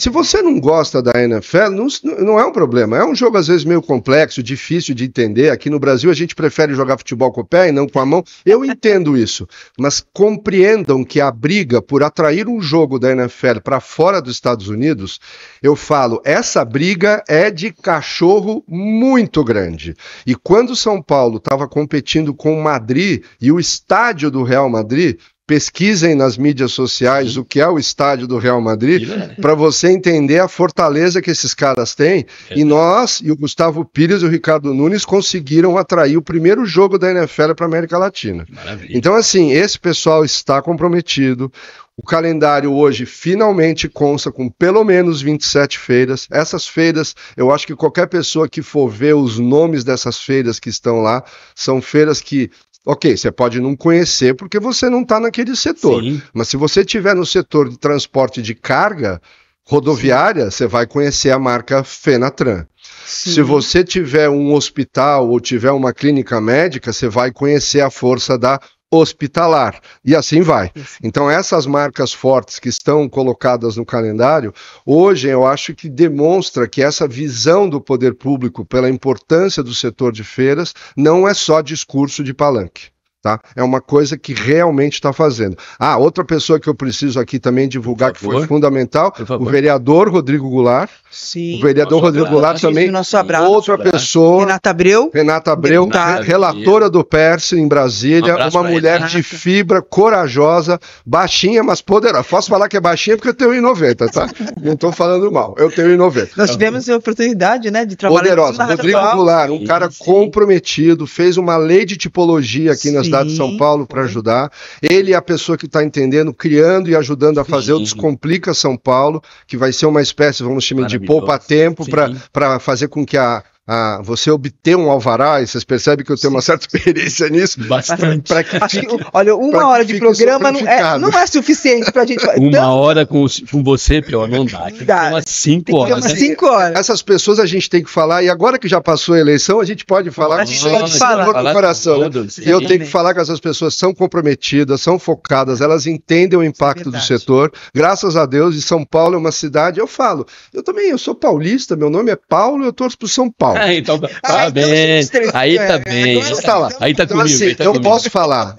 Se você não gosta da NFL, não, não, é um problema. É um jogo, às vezes, meio complexo, difícil de entender. Aqui no Brasil, a gente prefere jogar futebol com o pé e não com a mão. Eu entendo isso. Mas compreendam que a briga por atrair um jogo da NFL para fora dos Estados Unidos, eu falo, essa briga é de cachorro muito grande. E quando São Paulo estava competindo com o Madrid e o estádio do Real Madrid, pesquisem nas mídias sociais o que é o estádio do Real Madrid, né? para você entender a fortaleza que esses caras têm. E nós, e o Gustavo Pires e o Ricardo Nunes, conseguiram atrair o primeiro jogo da NFL para a América Latina. Maravilha. Então, assim, esse pessoal está comprometido. O calendário hoje finalmente consta com pelo menos 27 feiras. Essas feiras, eu acho que qualquer pessoa que for ver os nomes dessas feiras que estão lá, são feiras que Ok, você pode não conhecer porque você não está naquele setor. Sim. Mas se você estiver no setor de transporte de carga rodoviária, Sim. você vai conhecer a marca Fenatran. Sim. Se você tiver um hospital ou tiver uma clínica médica, você vai conhecer a força da hospitalar e assim vai. Então essas marcas fortes que estão colocadas no calendário, hoje eu acho que demonstra que essa visão do poder público pela importância do setor de feiras não é só discurso de palanque tá? É uma coisa que realmente está fazendo. Ah, outra pessoa que eu preciso aqui também divulgar, que foi fundamental, o vereador Rodrigo Goulart. Sim. O vereador nosso Rodrigo abraço. Goulart também. Nosso abraço. Outra pessoa. Renata Abreu. Renata Abreu, relatora do PERS em Brasília, um uma mulher de fibra, corajosa, baixinha, mas poderosa. Posso falar que é baixinha porque eu tenho 1,90, tá? Não estou falando mal, eu tenho 1,90. Nós tivemos a oportunidade, né, de trabalhar... Poderosa. Rodrigo Goulart, um cara comprometido, fez uma lei de tipologia aqui sim. nas da de São Paulo para ajudar. Ele é a pessoa que está entendendo, criando e ajudando a fazer o Descomplica São Paulo, que vai ser uma espécie, vamos chamar de poupa-tempo, para fazer com que a a ah, você obter um alvará, e vocês percebem que eu tenho uma certa experiência nisso. Bastante. que olha, uma hora de programa não é, não é suficiente para a gente. uma então, hora com, com você, pior, não dá. Tem dá. umas cinco horas. Umas né? cinco horas. Essas pessoas a gente tem que falar, e agora que já passou a eleição, a gente pode falar. A gente pode, falar. com o coração. Né? E eu tenho que falar que essas pessoas são comprometidas, são focadas, elas entendem o impacto é do setor. Graças a Deus, e São Paulo é uma cidade, eu falo, eu também, eu sou paulista, meu nome é Paulo, eu torço para São Paulo. É, então, ah, então tá, ah, bem. Então, aí tá bem. Então, assim, aí tá, aí tá comigo. eu posso falar.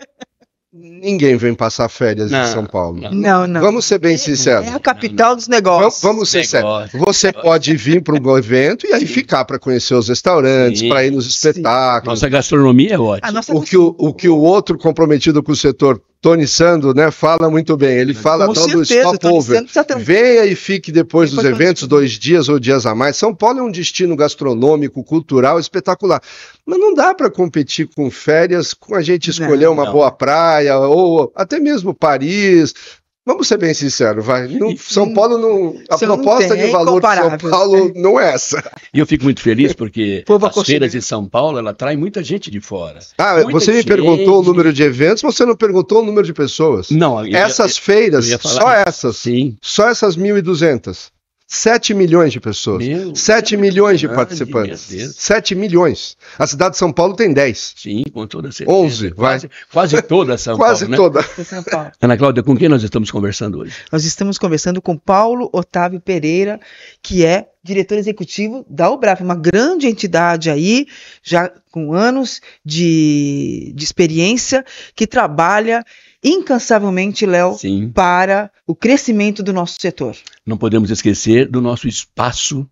Ninguém vem passar férias não, em São Paulo. Não, não. Vamos ser bem sinceros. É a capital dos negócios. Vamos, ser sérios. Você negócio. pode vir para um evento e aí ficar para conhecer os restaurantes, para ir nos espetáculos. Sim. Nossa gastronomia é ótima. O que o, o que o outro comprometido com o setor Tony Sando, né, fala muito bem. Ele fala Com tal certeza, do stopover. Ter... Venha e fique depois, dos eventos, dois dias ou dias a mais. São Paulo é um destino gastronômico, cultural, espetacular. Mas não dá para competir com férias, com a gente escolher não, uma não. boa praia, ou até mesmo Paris, Vamos ser bem sinceros, vai. São Paulo não. A proposta de valor de São Paulo né? não é essa. E eu fico muito feliz porque as feiras de São Paulo ela atrai muita gente de fora. Ah, muita você me perguntou o número de eventos, você não perguntou o número de pessoas. Não, eu, essas feiras, eu só essas, sim. só essas 1.200 7 milhões de pessoas. Meu 7 milhões de participantes. 7 milhões. A cidade de São Paulo tem 10. Sim, com toda certeza. 11, vai. Quase toda São quase Paulo. Quase né? toda. Né? Ana Cláudia, com quem nós estamos conversando hoje? Nós estamos conversando com Paulo Otávio Pereira, que é diretor executivo da UBRAF, uma grande entidade aí, já com anos de, de experiência, que trabalha incansavelmente, Léo, para o crescimento do nosso setor. Não podemos esquecer do nosso espaço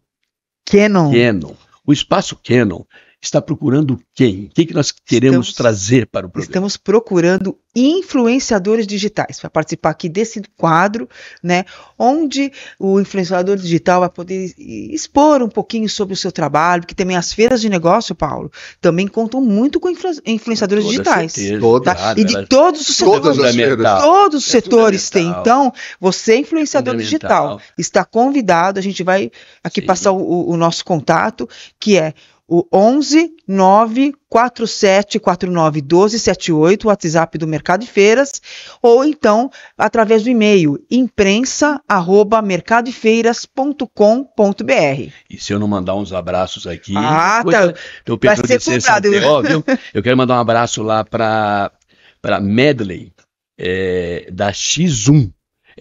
Canon. Canon. O espaço Canon está procurando quem? O que, que nós queremos estamos, trazer para o programa? Estamos procurando influenciadores digitais para participar aqui desse quadro, né, onde o influenciador digital vai poder expor um pouquinho sobre o seu trabalho, que também as feiras de negócio, Paulo, também contam muito com influ influenciadores Toda digitais, tá? Toda, e de né? todos os é setores, todos os é setores têm. Então, você é influenciador digital está convidado, a gente vai aqui Sim. passar o, o nosso contato, que é o 11 947491278, o WhatsApp do Mercado e Feiras, ou então através do e-mail imprensa@mercadoefeiras.com.br. E se eu não mandar uns abraços aqui, ah, coisa, tá. vai ser comprado. Ó, viu? Eu quero mandar um abraço lá para para Medley é, da X1.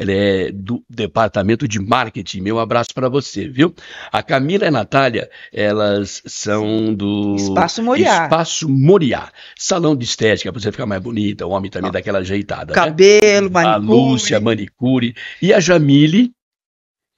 Ela é do departamento de marketing. Meu abraço para você, viu? A Camila e a Natália, elas são do Espaço Moriá. Espaço Moriá. Salão de estética para você ficar mais bonita, o homem também ah. daquela ajeitada. Né? Cabelo, né? manicure. A Lúcia, manicure. E a Jamile,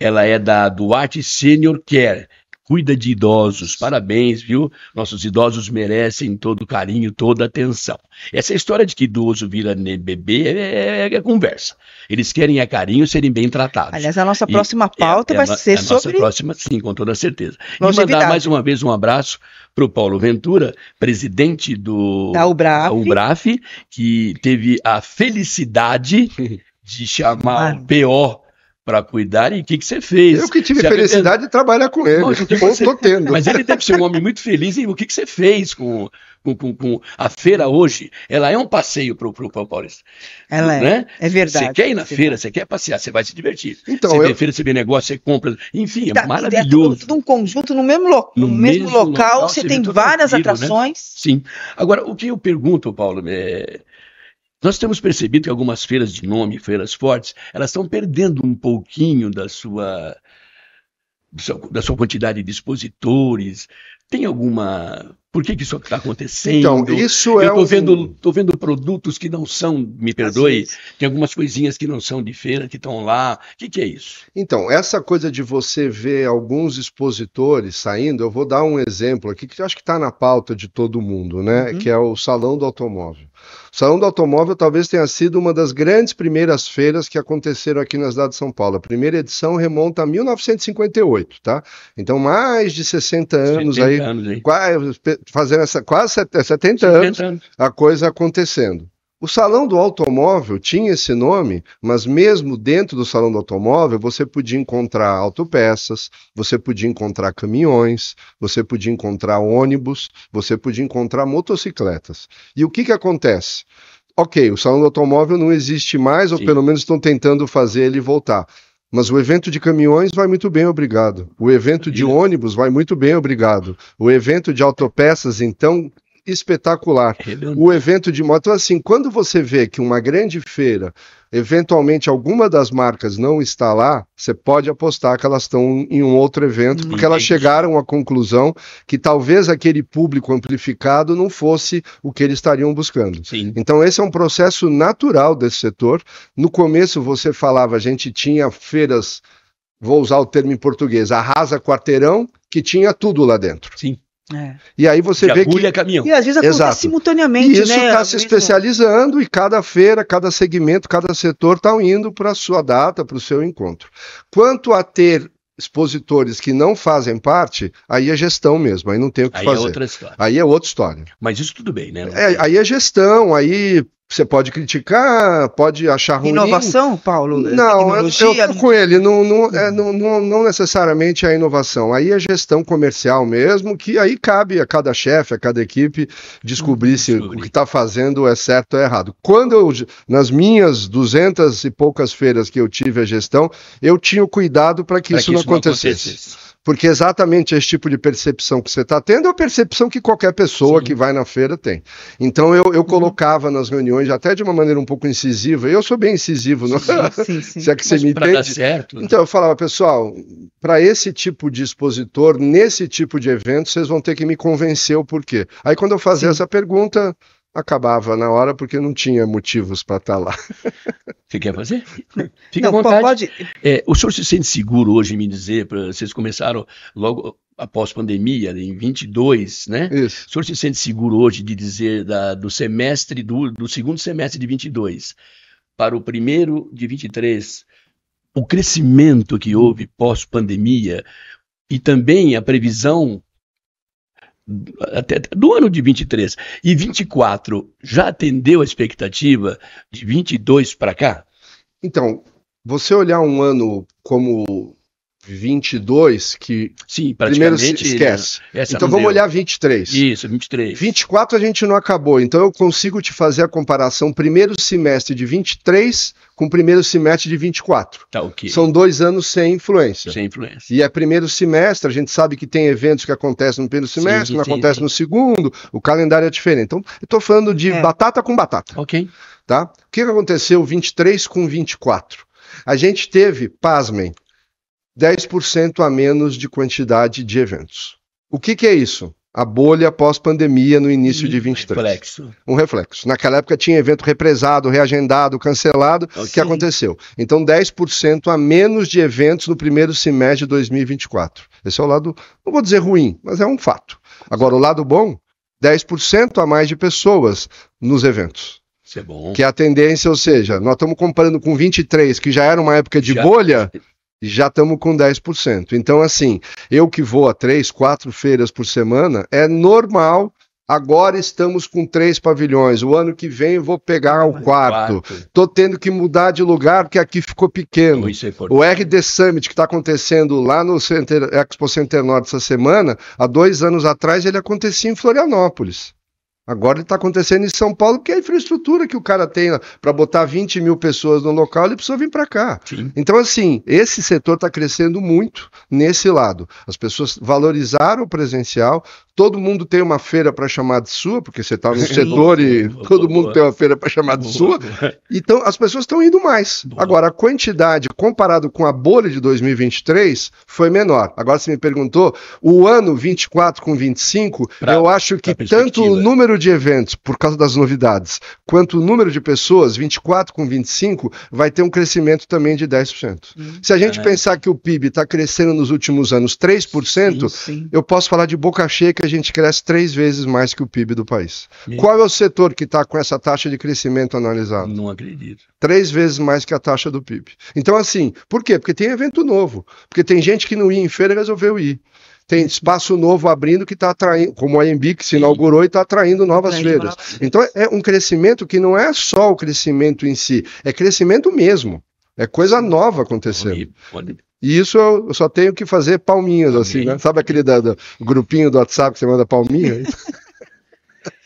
ela é da Duarte Senior Care cuida de idosos. Parabéns, viu? Nossos idosos merecem todo carinho, toda atenção. Essa é história de que idoso vira bebê é, é, é conversa. Eles querem é carinho serem bem tratados. Aliás, a nossa próxima e é pauta é, vai ser a é sobre. A nossa próxima, sim, com toda certeza. Longevidade. E mandar mais uma vez um abraço para o Paulo Ventura, presidente do da UBRAF. da UBRAF, que teve a felicidade de chamar Mano. o PO para cuidar e o que, que você fez. Eu que tive você felicidade de trabalhar com ele, Não, ou você... tô tendo. Mas ele deve ser um homem muito feliz e o que, que você fez com, com, com, com a feira hoje? Ela é um passeio para o Paulista. Ela é, né? é verdade. Você quer ir na feira, você quer passear, você vai se divertir. Então, você eu... vê feira, você vê negócio, você compra, enfim, é tá, é maravilhoso. É tudo, tudo um conjunto no mesmo, lo... no, no mesmo, mesmo local, local, você, tem várias né? atrações. Né? Sim. Agora, o que eu pergunto, Paulo, é nós temos percebido que algumas feiras de nome, feiras fortes, elas estão perdendo um pouquinho da sua da sua quantidade de expositores. Tem alguma por que, que isso está acontecendo? Então, isso é. Eu estou um... vendo, tô vendo produtos que não são, me perdoe, assim, tem algumas coisinhas que não são de feira, que estão lá. O que, que é isso? Então, essa coisa de você ver alguns expositores saindo, eu vou dar um exemplo aqui que eu acho que está na pauta de todo mundo, né? Uhum. Que é o Salão do Automóvel. O Salão do Automóvel talvez tenha sido uma das grandes primeiras feiras que aconteceram aqui na cidade de São Paulo. A primeira edição remonta a 1958, tá? Então, mais de 60 anos aí. Anos, aí fazendo essa quase 70, 70 é anos, anos a coisa acontecendo. O salão do automóvel tinha esse nome, mas mesmo dentro do salão do automóvel você podia encontrar autopeças, você podia encontrar caminhões, você podia encontrar ônibus, você podia encontrar motocicletas. E o que, que acontece? Ok, o salão do automóvel não existe mais, ou pelo menos estão tentando fazer ele voltar. Mas o evento de caminhões vai muito bem, obrigado. O evento de ônibus vai muito bem, obrigado. O evento de autopeças, então, espetacular. É o evento de moto, assim, quando você vê que uma grande feira eventualmente alguma das marcas não está lá, você pode apostar que elas estão em um outro evento, porque elas chegaram à conclusão que talvez aquele público amplificado não fosse o que eles estariam buscando. Sim. Então, esse é um processo natural desse setor. No começo, você falava, a gente tinha feiras, vou usar o termo em português, arrasa quarteirão, que tinha tudo lá dentro. Sim. É. E aí você que vê agulha que. Caminhão. E às vezes acontece Exato. simultaneamente. E isso está né? Tá se especializando e cada feira, cada segmento, cada setor está indo para a sua data, para o seu encontro. Quanto a ter expositores que não fazem parte, aí é gestão mesmo, aí não tem o que aí é fazer. É outra história. Aí é outra história. Mas isso tudo bem, né? É, aí é gestão, aí você pode criticar, pode achar ruim. Inovação, Paulo? Não, eu, estou com ele, não, não, é, não, não, necessariamente a é inovação. Aí é gestão comercial mesmo, que aí cabe a cada chefe, a cada equipe, descobrir hum, se o que está fazendo é certo ou é errado. Quando eu, nas minhas duzentas e poucas feiras que eu tive a gestão, eu tinha cuidado para que, que, isso não acontecesse. acontecesse. Porque exatamente esse tipo de percepção que você está tendo é a percepção que qualquer pessoa Sim. que vai na feira tem. Então eu, eu uhum. colocava nas reuniões, até de uma maneira um pouco incisiva, eu sou bem incisivo, não? Sim, sim, se é que você me entende. Dar certo, né? Então eu falava, pessoal, para esse tipo de expositor, nesse tipo de evento, vocês vão ter que me convencer o porquê. Aí quando eu fazia essa pergunta, acabava na hora porque não tinha motivos para estar tá lá. Você quer fazer? Fica não, à vontade. Pode... É, o senhor se sente seguro hoje em me dizer, pra, vocês começaram logo após pandemia, em 22, né? Isso. O senhor se sente seguro hoje de dizer da, do semestre, do, do segundo semestre de 22 para o primeiro de 23, o crescimento que houve pós-pandemia e também a previsão até, do ano de 23 e 24 já atendeu a expectativa de 22 para cá? Então, você olhar um ano como 22 que Sim, primeiro se esquece. É, então vamos deu. olhar 23. Isso, 23. 24 a gente não acabou, então eu consigo te fazer a comparação primeiro semestre de 23 com primeiro semestre de 24. Tá, okay. São dois anos sem influência. Sem influência. E é primeiro semestre, a gente sabe que tem eventos que acontecem no primeiro semestre, sim, não acontece sim. no segundo, o calendário é diferente. Então, eu estou falando de é. batata com batata. Ok. Tá? O que aconteceu 23 com 24? A gente teve, pasmem, 10% a menos de quantidade de eventos. O que, que é isso? A bolha pós-pandemia no início de 23. Um reflexo. Um reflexo. Naquela época tinha evento represado, reagendado, cancelado. O que aconteceu? Então, 10% a menos de eventos no primeiro semestre de 2024. Esse é o lado, não vou dizer ruim, mas é um fato. Agora, o lado bom, 10% a mais de pessoas nos eventos. Isso é bom. Que é a tendência, ou seja, nós estamos comparando com 23, que já era uma época de já... bolha, é já estamos com 10%. Então, assim, eu que vou a três, quatro feiras por semana, é normal. Agora estamos com três pavilhões. O ano que vem vou pegar o quarto. Estou tendo que mudar de lugar porque aqui ficou pequeno. É o RD Summit que está acontecendo lá no Center, Expo Center Norte essa semana, há dois anos atrás ele acontecia em Florianópolis. Agora está acontecendo em São Paulo, que é a infraestrutura que o cara tem para botar 20 mil pessoas no local, ele precisa vir para cá. Sim. Então, assim, esse setor está crescendo muito nesse lado. As pessoas valorizaram o presencial, todo mundo tem uma feira para chamar de sua, porque você está no setor e todo mundo tem uma feira para chamar de sua. Então, as pessoas estão indo mais. Agora, a quantidade, comparado com a bolha de 2023, foi menor. Agora, você me perguntou, o ano 24 com 25, pra, eu acho que tanto o número de eventos, por causa das novidades, quanto o número de pessoas, 24 com 25, vai ter um crescimento também de 10%. Hum, Se a gente é. pensar que o PIB está crescendo nos últimos anos 3%, sim, sim. eu posso falar de boca cheia que a gente cresce três vezes mais que o PIB do país. Qual é o setor que está com essa taxa de crescimento analisada? Não acredito. Três vezes mais que a taxa do PIB. Então, assim, por quê? Porque tem evento novo. Porque tem gente que não ia em feira e resolveu ir tem espaço novo abrindo que está atraindo, como a Embi que se inaugurou e está atraindo tá novas feiras. Então é um crescimento que não é só o crescimento em si, é crescimento mesmo. É coisa nova acontecendo. Pode, pode e isso eu só tenho que fazer palminhas, assim, né? Sabe aquele da, do grupinho do WhatsApp que você manda palminha?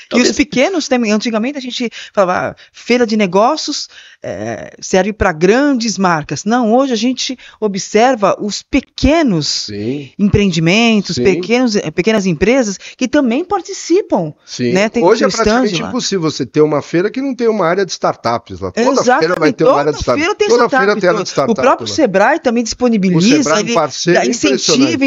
Talvez... E os pequenos também. Antigamente a gente falava, ah, feira de negócios é, serve para grandes marcas. Não, hoje a gente observa os pequenos Sim. empreendimentos, Sim. Pequenos, eh, pequenas empresas que também participam. Sim. Né? Tem hoje é praticamente impossível você ter uma feira que não tem uma área de startups lá. Toda Exatamente. feira vai ter uma área de startups. Feira tem toda feira tem área de startups. O próprio lá. Sebrae também disponibiliza, o Sebrae é ele, incentiva.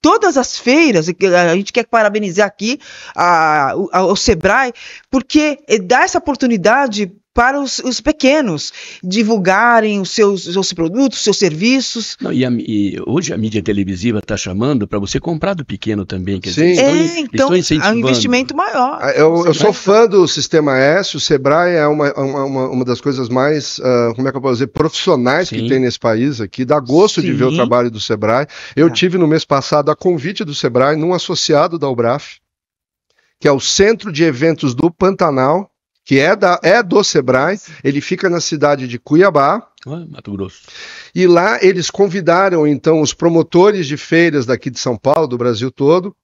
Todas as feiras, a gente quer parabenizar aqui a, a o Sebrae, porque dá essa oportunidade para os, os pequenos divulgarem os seus, os seus produtos, seus serviços. Não, e, a, e, hoje a mídia televisiva está chamando para você comprar do pequeno também. Quer Sim. Dizer, é, então há é um investimento maior. Ah, eu, eu sou fã do Sistema S, o Sebrae é uma, uma, uma das coisas mais, uh, como é que eu posso dizer, profissionais Sim. que tem nesse país aqui. Dá gosto Sim. de ver o trabalho do Sebrae. Eu ah. tive no mês passado a convite do Sebrae num associado da UBRAF, que é o Centro de Eventos do Pantanal, que é, da, é do Sebrae, ele fica na cidade de Cuiabá. Mato Grosso. E lá eles convidaram então os promotores de feiras daqui de São Paulo, do Brasil todo,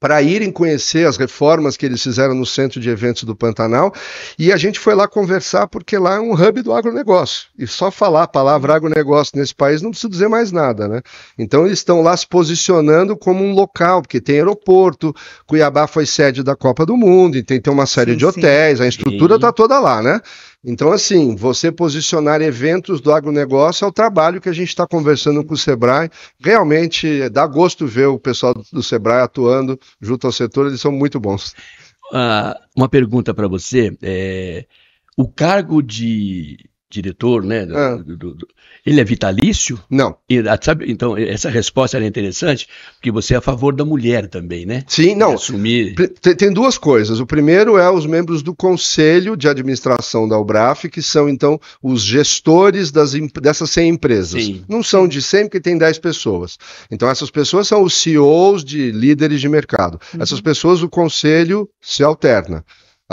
para irem conhecer as reformas que eles fizeram no centro de eventos do Pantanal. E a gente foi lá conversar, porque lá é um hub do agronegócio. E só falar a palavra agronegócio nesse país não precisa dizer mais nada, né? Então eles estão lá se posicionando como um local, porque tem aeroporto, Cuiabá foi sede da Copa do Mundo, e então tem, tem uma série sim, de hotéis, a estrutura está toda lá, né? Então, assim, você posicionar eventos do agronegócio é o trabalho que a gente está conversando com o Sebrae. Realmente é, dá gosto ver o pessoal do Sebrae atuando junto ao setor, eles são muito bons. Ah, uma pergunta para você: é, o cargo de diretor, né? Do, ah. do, do, ele é vitalício? Não. E, ah, sabe, então, essa resposta era interessante, porque você é a favor da mulher também, né? Sim, não. Assumir. Tem, tem duas coisas. O primeiro é os membros do Conselho de Administração da UBRAF, que são, então, os gestores das, dessas 100 empresas. Sim. Não são de 100, porque tem 10 pessoas. Então, essas pessoas são os CEOs de líderes de mercado. Uhum. Essas pessoas, o Conselho se alterna.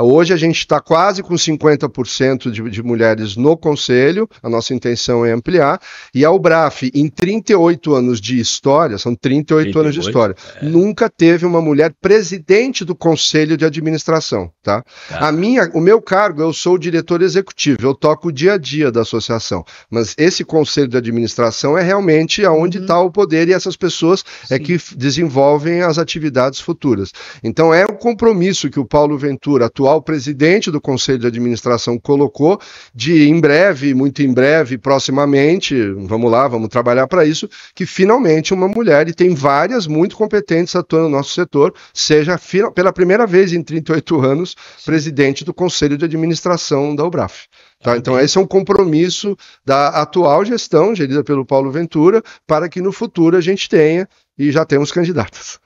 Hoje a gente está quase com 50% de, de, mulheres no conselho, a nossa intenção é ampliar, e a UBRAF, em 38 anos de história, são 38, anos de história, é. nunca teve uma mulher presidente do conselho de administração, tá? A minha, o meu cargo, eu sou o diretor executivo, eu toco o dia a dia da associação, mas esse conselho de administração é realmente aonde está uhum. Tá o poder e essas pessoas é Sim. é que desenvolvem as atividades futuras. Então é o um compromisso que o Paulo Ventura, atual o presidente do Conselho de Administração colocou de em breve, muito em breve, proximamente, vamos lá, vamos trabalhar para isso, que finalmente uma mulher, e tem várias muito competentes atuando no nosso setor, seja pela primeira vez em 38 anos presidente do Conselho de Administração da UBRAF. Tá, então, esse é um compromisso da atual gestão, gerida pelo Paulo Ventura, para que no futuro a gente tenha e já temos candidatos.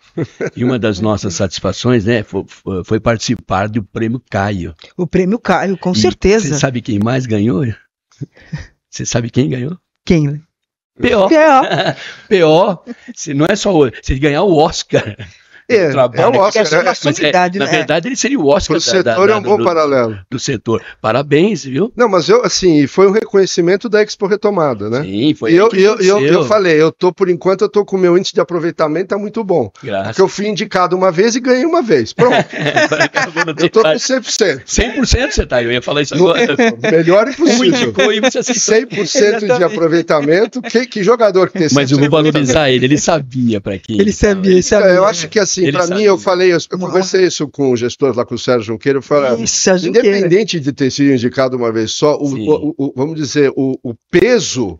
E uma das nossas satisfações, né, foi, foi, participar do Prêmio Caio. O Prêmio Caio, com e certeza. Você sabe quem mais ganhou? Você sabe quem ganhou? Quem? P.O. P.O. P.O. Não é só. se ganhar o Oscar. É, trabalho. é o né? Oscar. É, né? mas é, na né? verdade, ele seria o Oscar do setor. Da, é um bom do, paralelo. Do setor. Parabéns, viu? Não, mas eu, assim, foi um reconhecimento da Expo Retomada, né? Sim, foi. E eu, eu, eu, eu, falei, eu tô, por enquanto, eu tô com o meu índice de aproveitamento, tá muito bom. Graças. Porque eu fui indicado uma vez e ganhei uma vez. Pronto. eu tô com 100%. 100% você tá, eu ia falar isso agora. É, melhor impossível. 100% de aproveitamento. Que, que jogador que tem é Mas eu vou valorizar ele, ele sabia para quem. Ele sabia, ele então, sabia. Eu acho que assim, assim, para mim, eu falei, eu, conversei isso com o gestor lá com o Sérgio Junqueiro eu falei, ah, isso, independente de ter sido indicado uma vez só, o, o, o, vamos dizer, o, peso,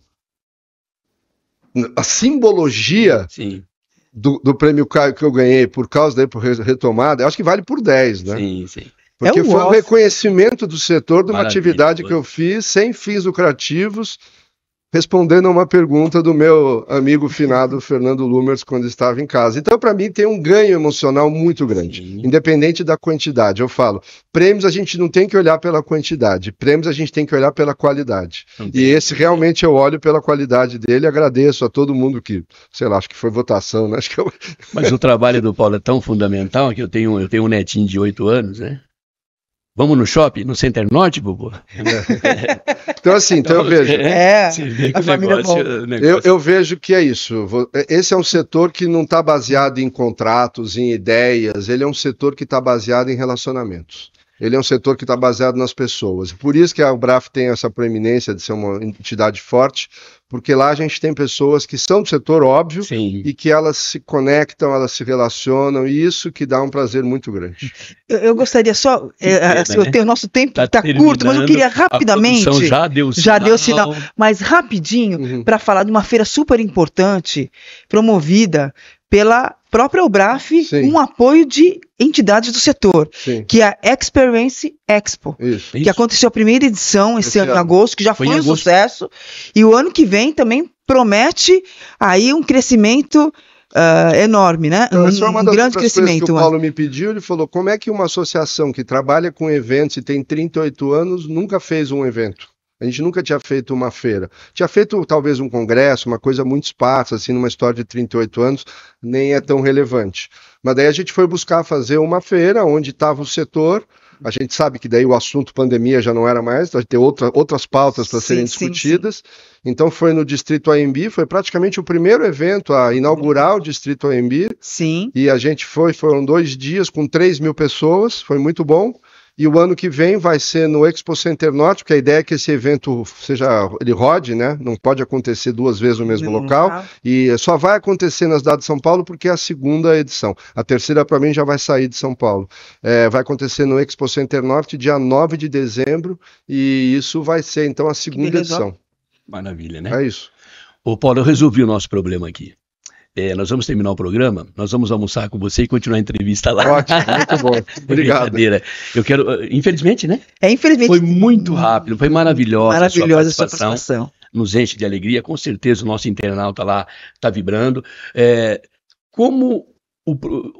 a simbologia Sim. Do, do, prêmio que eu ganhei por causa da retomada, acho que vale por 10, né? Sim, sim. Porque é um foi off. um reconhecimento do setor de uma Maravilha, atividade foi. que eu fiz sem fins lucrativos, respondendo a uma pergunta do meu amigo finado Fernando Lumers quando estava em casa. Então, para mim, tem um ganho emocional muito grande, Sim. independente da quantidade. Eu falo, prêmios a gente não tem que olhar pela quantidade, prêmios a gente tem que olhar pela qualidade. Entendi. E esse realmente eu olho pela qualidade dele. Agradeço a todo mundo que, sei lá, acho que foi votação, né? Acho que eu... Mas o trabalho do Paulo é tão fundamental que eu tenho, eu tenho um netinho de oito anos, né? Vamos no shopping, no Center Norte, Bubu? então, assim, então, então eu vejo. É, é a família é negócio, é eu, eu, vejo que é isso. É, esse é um setor que não está baseado em contratos, em ideias. Ele é um setor que está baseado em relacionamentos. Ele é um setor que está baseado nas pessoas. Por isso que a Braf tem essa proeminência de ser uma entidade forte, porque lá a gente tem pessoas que são do setor, óbvio, Sim. e que elas se conectam, elas se relacionam, e isso que dá um prazer muito grande. Eu, eu gostaria só, é, assim, né? o nosso tempo está tá curto, mas eu queria rapidamente. já deu sinal. Já deu sinal, mas rapidinho, uhum. para falar de uma feira super importante, promovida pela própria Obraf um apoio de entidades do setor, Sim. que é a Experience Expo, isso, que isso. aconteceu a primeira edição esse, esse ano, ano, em agosto, que já foi, foi um agosto. sucesso, e o ano que vem também promete aí um crescimento uh, enorme, né? Então, um, é uma das grande crescimento. Que o Paulo me pediu, ele falou: como é que uma associação que trabalha com eventos e tem 38 anos nunca fez um evento? A gente nunca tinha feito uma feira. Tinha feito talvez um congresso, uma coisa muito esparsa, assim, numa história de 38 anos, nem é tão relevante. Mas daí a gente foi buscar fazer uma feira onde estava o setor. A gente sabe que daí o assunto pandemia já não era mais, vai ter outra, outras pautas para serem discutidas. Sim, sim. Então foi no Distrito AMB, foi praticamente o primeiro evento a inaugurar o Distrito AMB. Sim. E a gente foi, foram dois dias com 3 mil pessoas, foi muito bom. E o ano que vem vai ser no Expo Center Norte, porque a ideia é que esse evento seja ele rode, né? Não pode acontecer duas vezes no mesmo local, E só vai acontecer na cidade de São Paulo porque é a segunda edição. A terceira, para mim, já vai sair de São Paulo. É, vai acontecer no Expo Center Norte, dia 9 de dezembro, e isso vai ser, então, a segunda edição. Maravilha, né? É isso. Ô, Paulo, eu resolvi o nosso problema aqui. É, nós vamos terminar o programa, nós vamos almoçar com você e continuar a entrevista lá. Ótimo, muito bom. É Obrigado. Eu quero, eh, infelizmente, né? É, infelizmente. Foi muito hum, rápido, foi maravilhosa, maravilhosa a sua participação. A sua participação. Nos enche de alegria, com certeza o nosso internauta lá está vibrando. É, como o,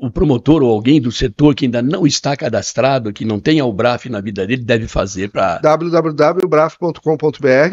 o, promotor ou alguém do setor que ainda não está cadastrado, que não tenha o BRAF na vida dele, deve fazer para. www.braf.com.br,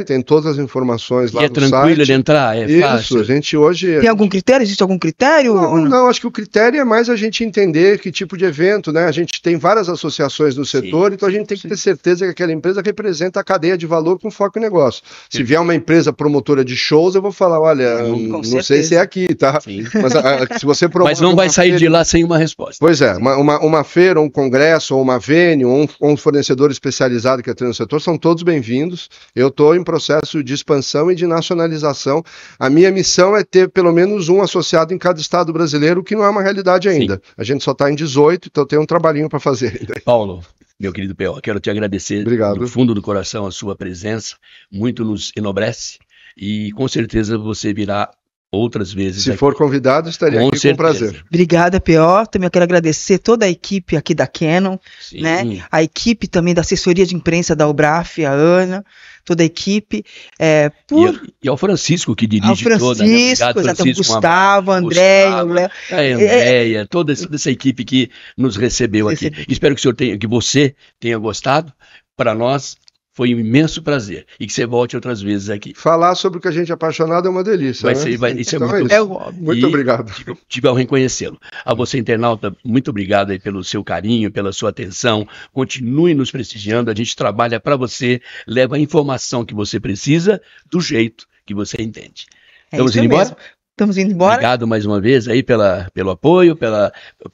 tem todas as informações e lá é no site. É tranquilo ele entrar, é Isso, fácil. a gente hoje. Tem algum critério? Existe algum critério? Não, não? acho que o critério é mais a gente entender que tipo de evento, né? A gente tem várias associações no setor, Sim. então a gente tem que ter certeza que aquela empresa representa a cadeia de valor com foco em negócio. Sim. Se vier uma empresa promotora de shows, eu vou falar: olha, não, sei se é aqui, tá? Mas a, ah, a, se você Mas não vai sair sair de lá sem uma resposta. Pois é, uma, uma, uma feira, um congresso, ou uma Vênio, ou um, um, fornecedor especializado que atende no setor, são todos bem-vindos. Eu estou em processo de expansão e de nacionalização. A minha missão é ter pelo menos um associado em cada estado brasileiro, que não é uma realidade ainda. Sim. A gente só está em 18, então tem um trabalhinho para fazer Paulo, meu querido P.O., quero te agradecer Obrigado. do fundo do coração a sua presença, muito nos enobrece e com certeza você virá outras vezes. Se aqui. for convidado, estarei com aqui certeza. com prazer. Obrigada, P.O. Também quero agradecer toda a equipe aqui da Canon, Sim. né? A equipe também da assessoria de imprensa da UBRAF, a Ana, toda a equipe. É, por... e, e, ao Francisco que dirige ao Francisco, toda, né? Obrigado, Francisco, Gustavo, a... André, Gustavo, é. A Andréia, é... toda, toda, essa equipe que nos recebeu aqui. Espero que, o senhor tenha, que você tenha gostado. Para nós foi um imenso prazer. E que você volte outras vezes aqui. Falar sobre o que a gente é apaixonado é uma delícia. Vai né? ser, vai, isso é então é muito, é isso. É muito e, obrigado. Tive, tive ao reconhecê-lo. A você, internauta, muito obrigado pelo seu carinho, pela sua atenção. Continue nos prestigiando. A gente trabalha para você, leva a informação que você precisa do jeito que você entende. É Estamos indo mesmo. embora? Estamos indo embora. Obrigado mais uma vez aí pela, pelo apoio, pela,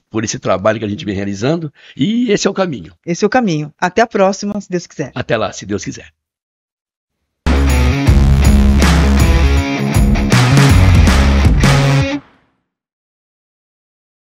por esse trabalho que a gente vem realizando. E esse é o caminho. Esse é o caminho. Até a próxima, se Deus quiser. Até lá, se Deus quiser.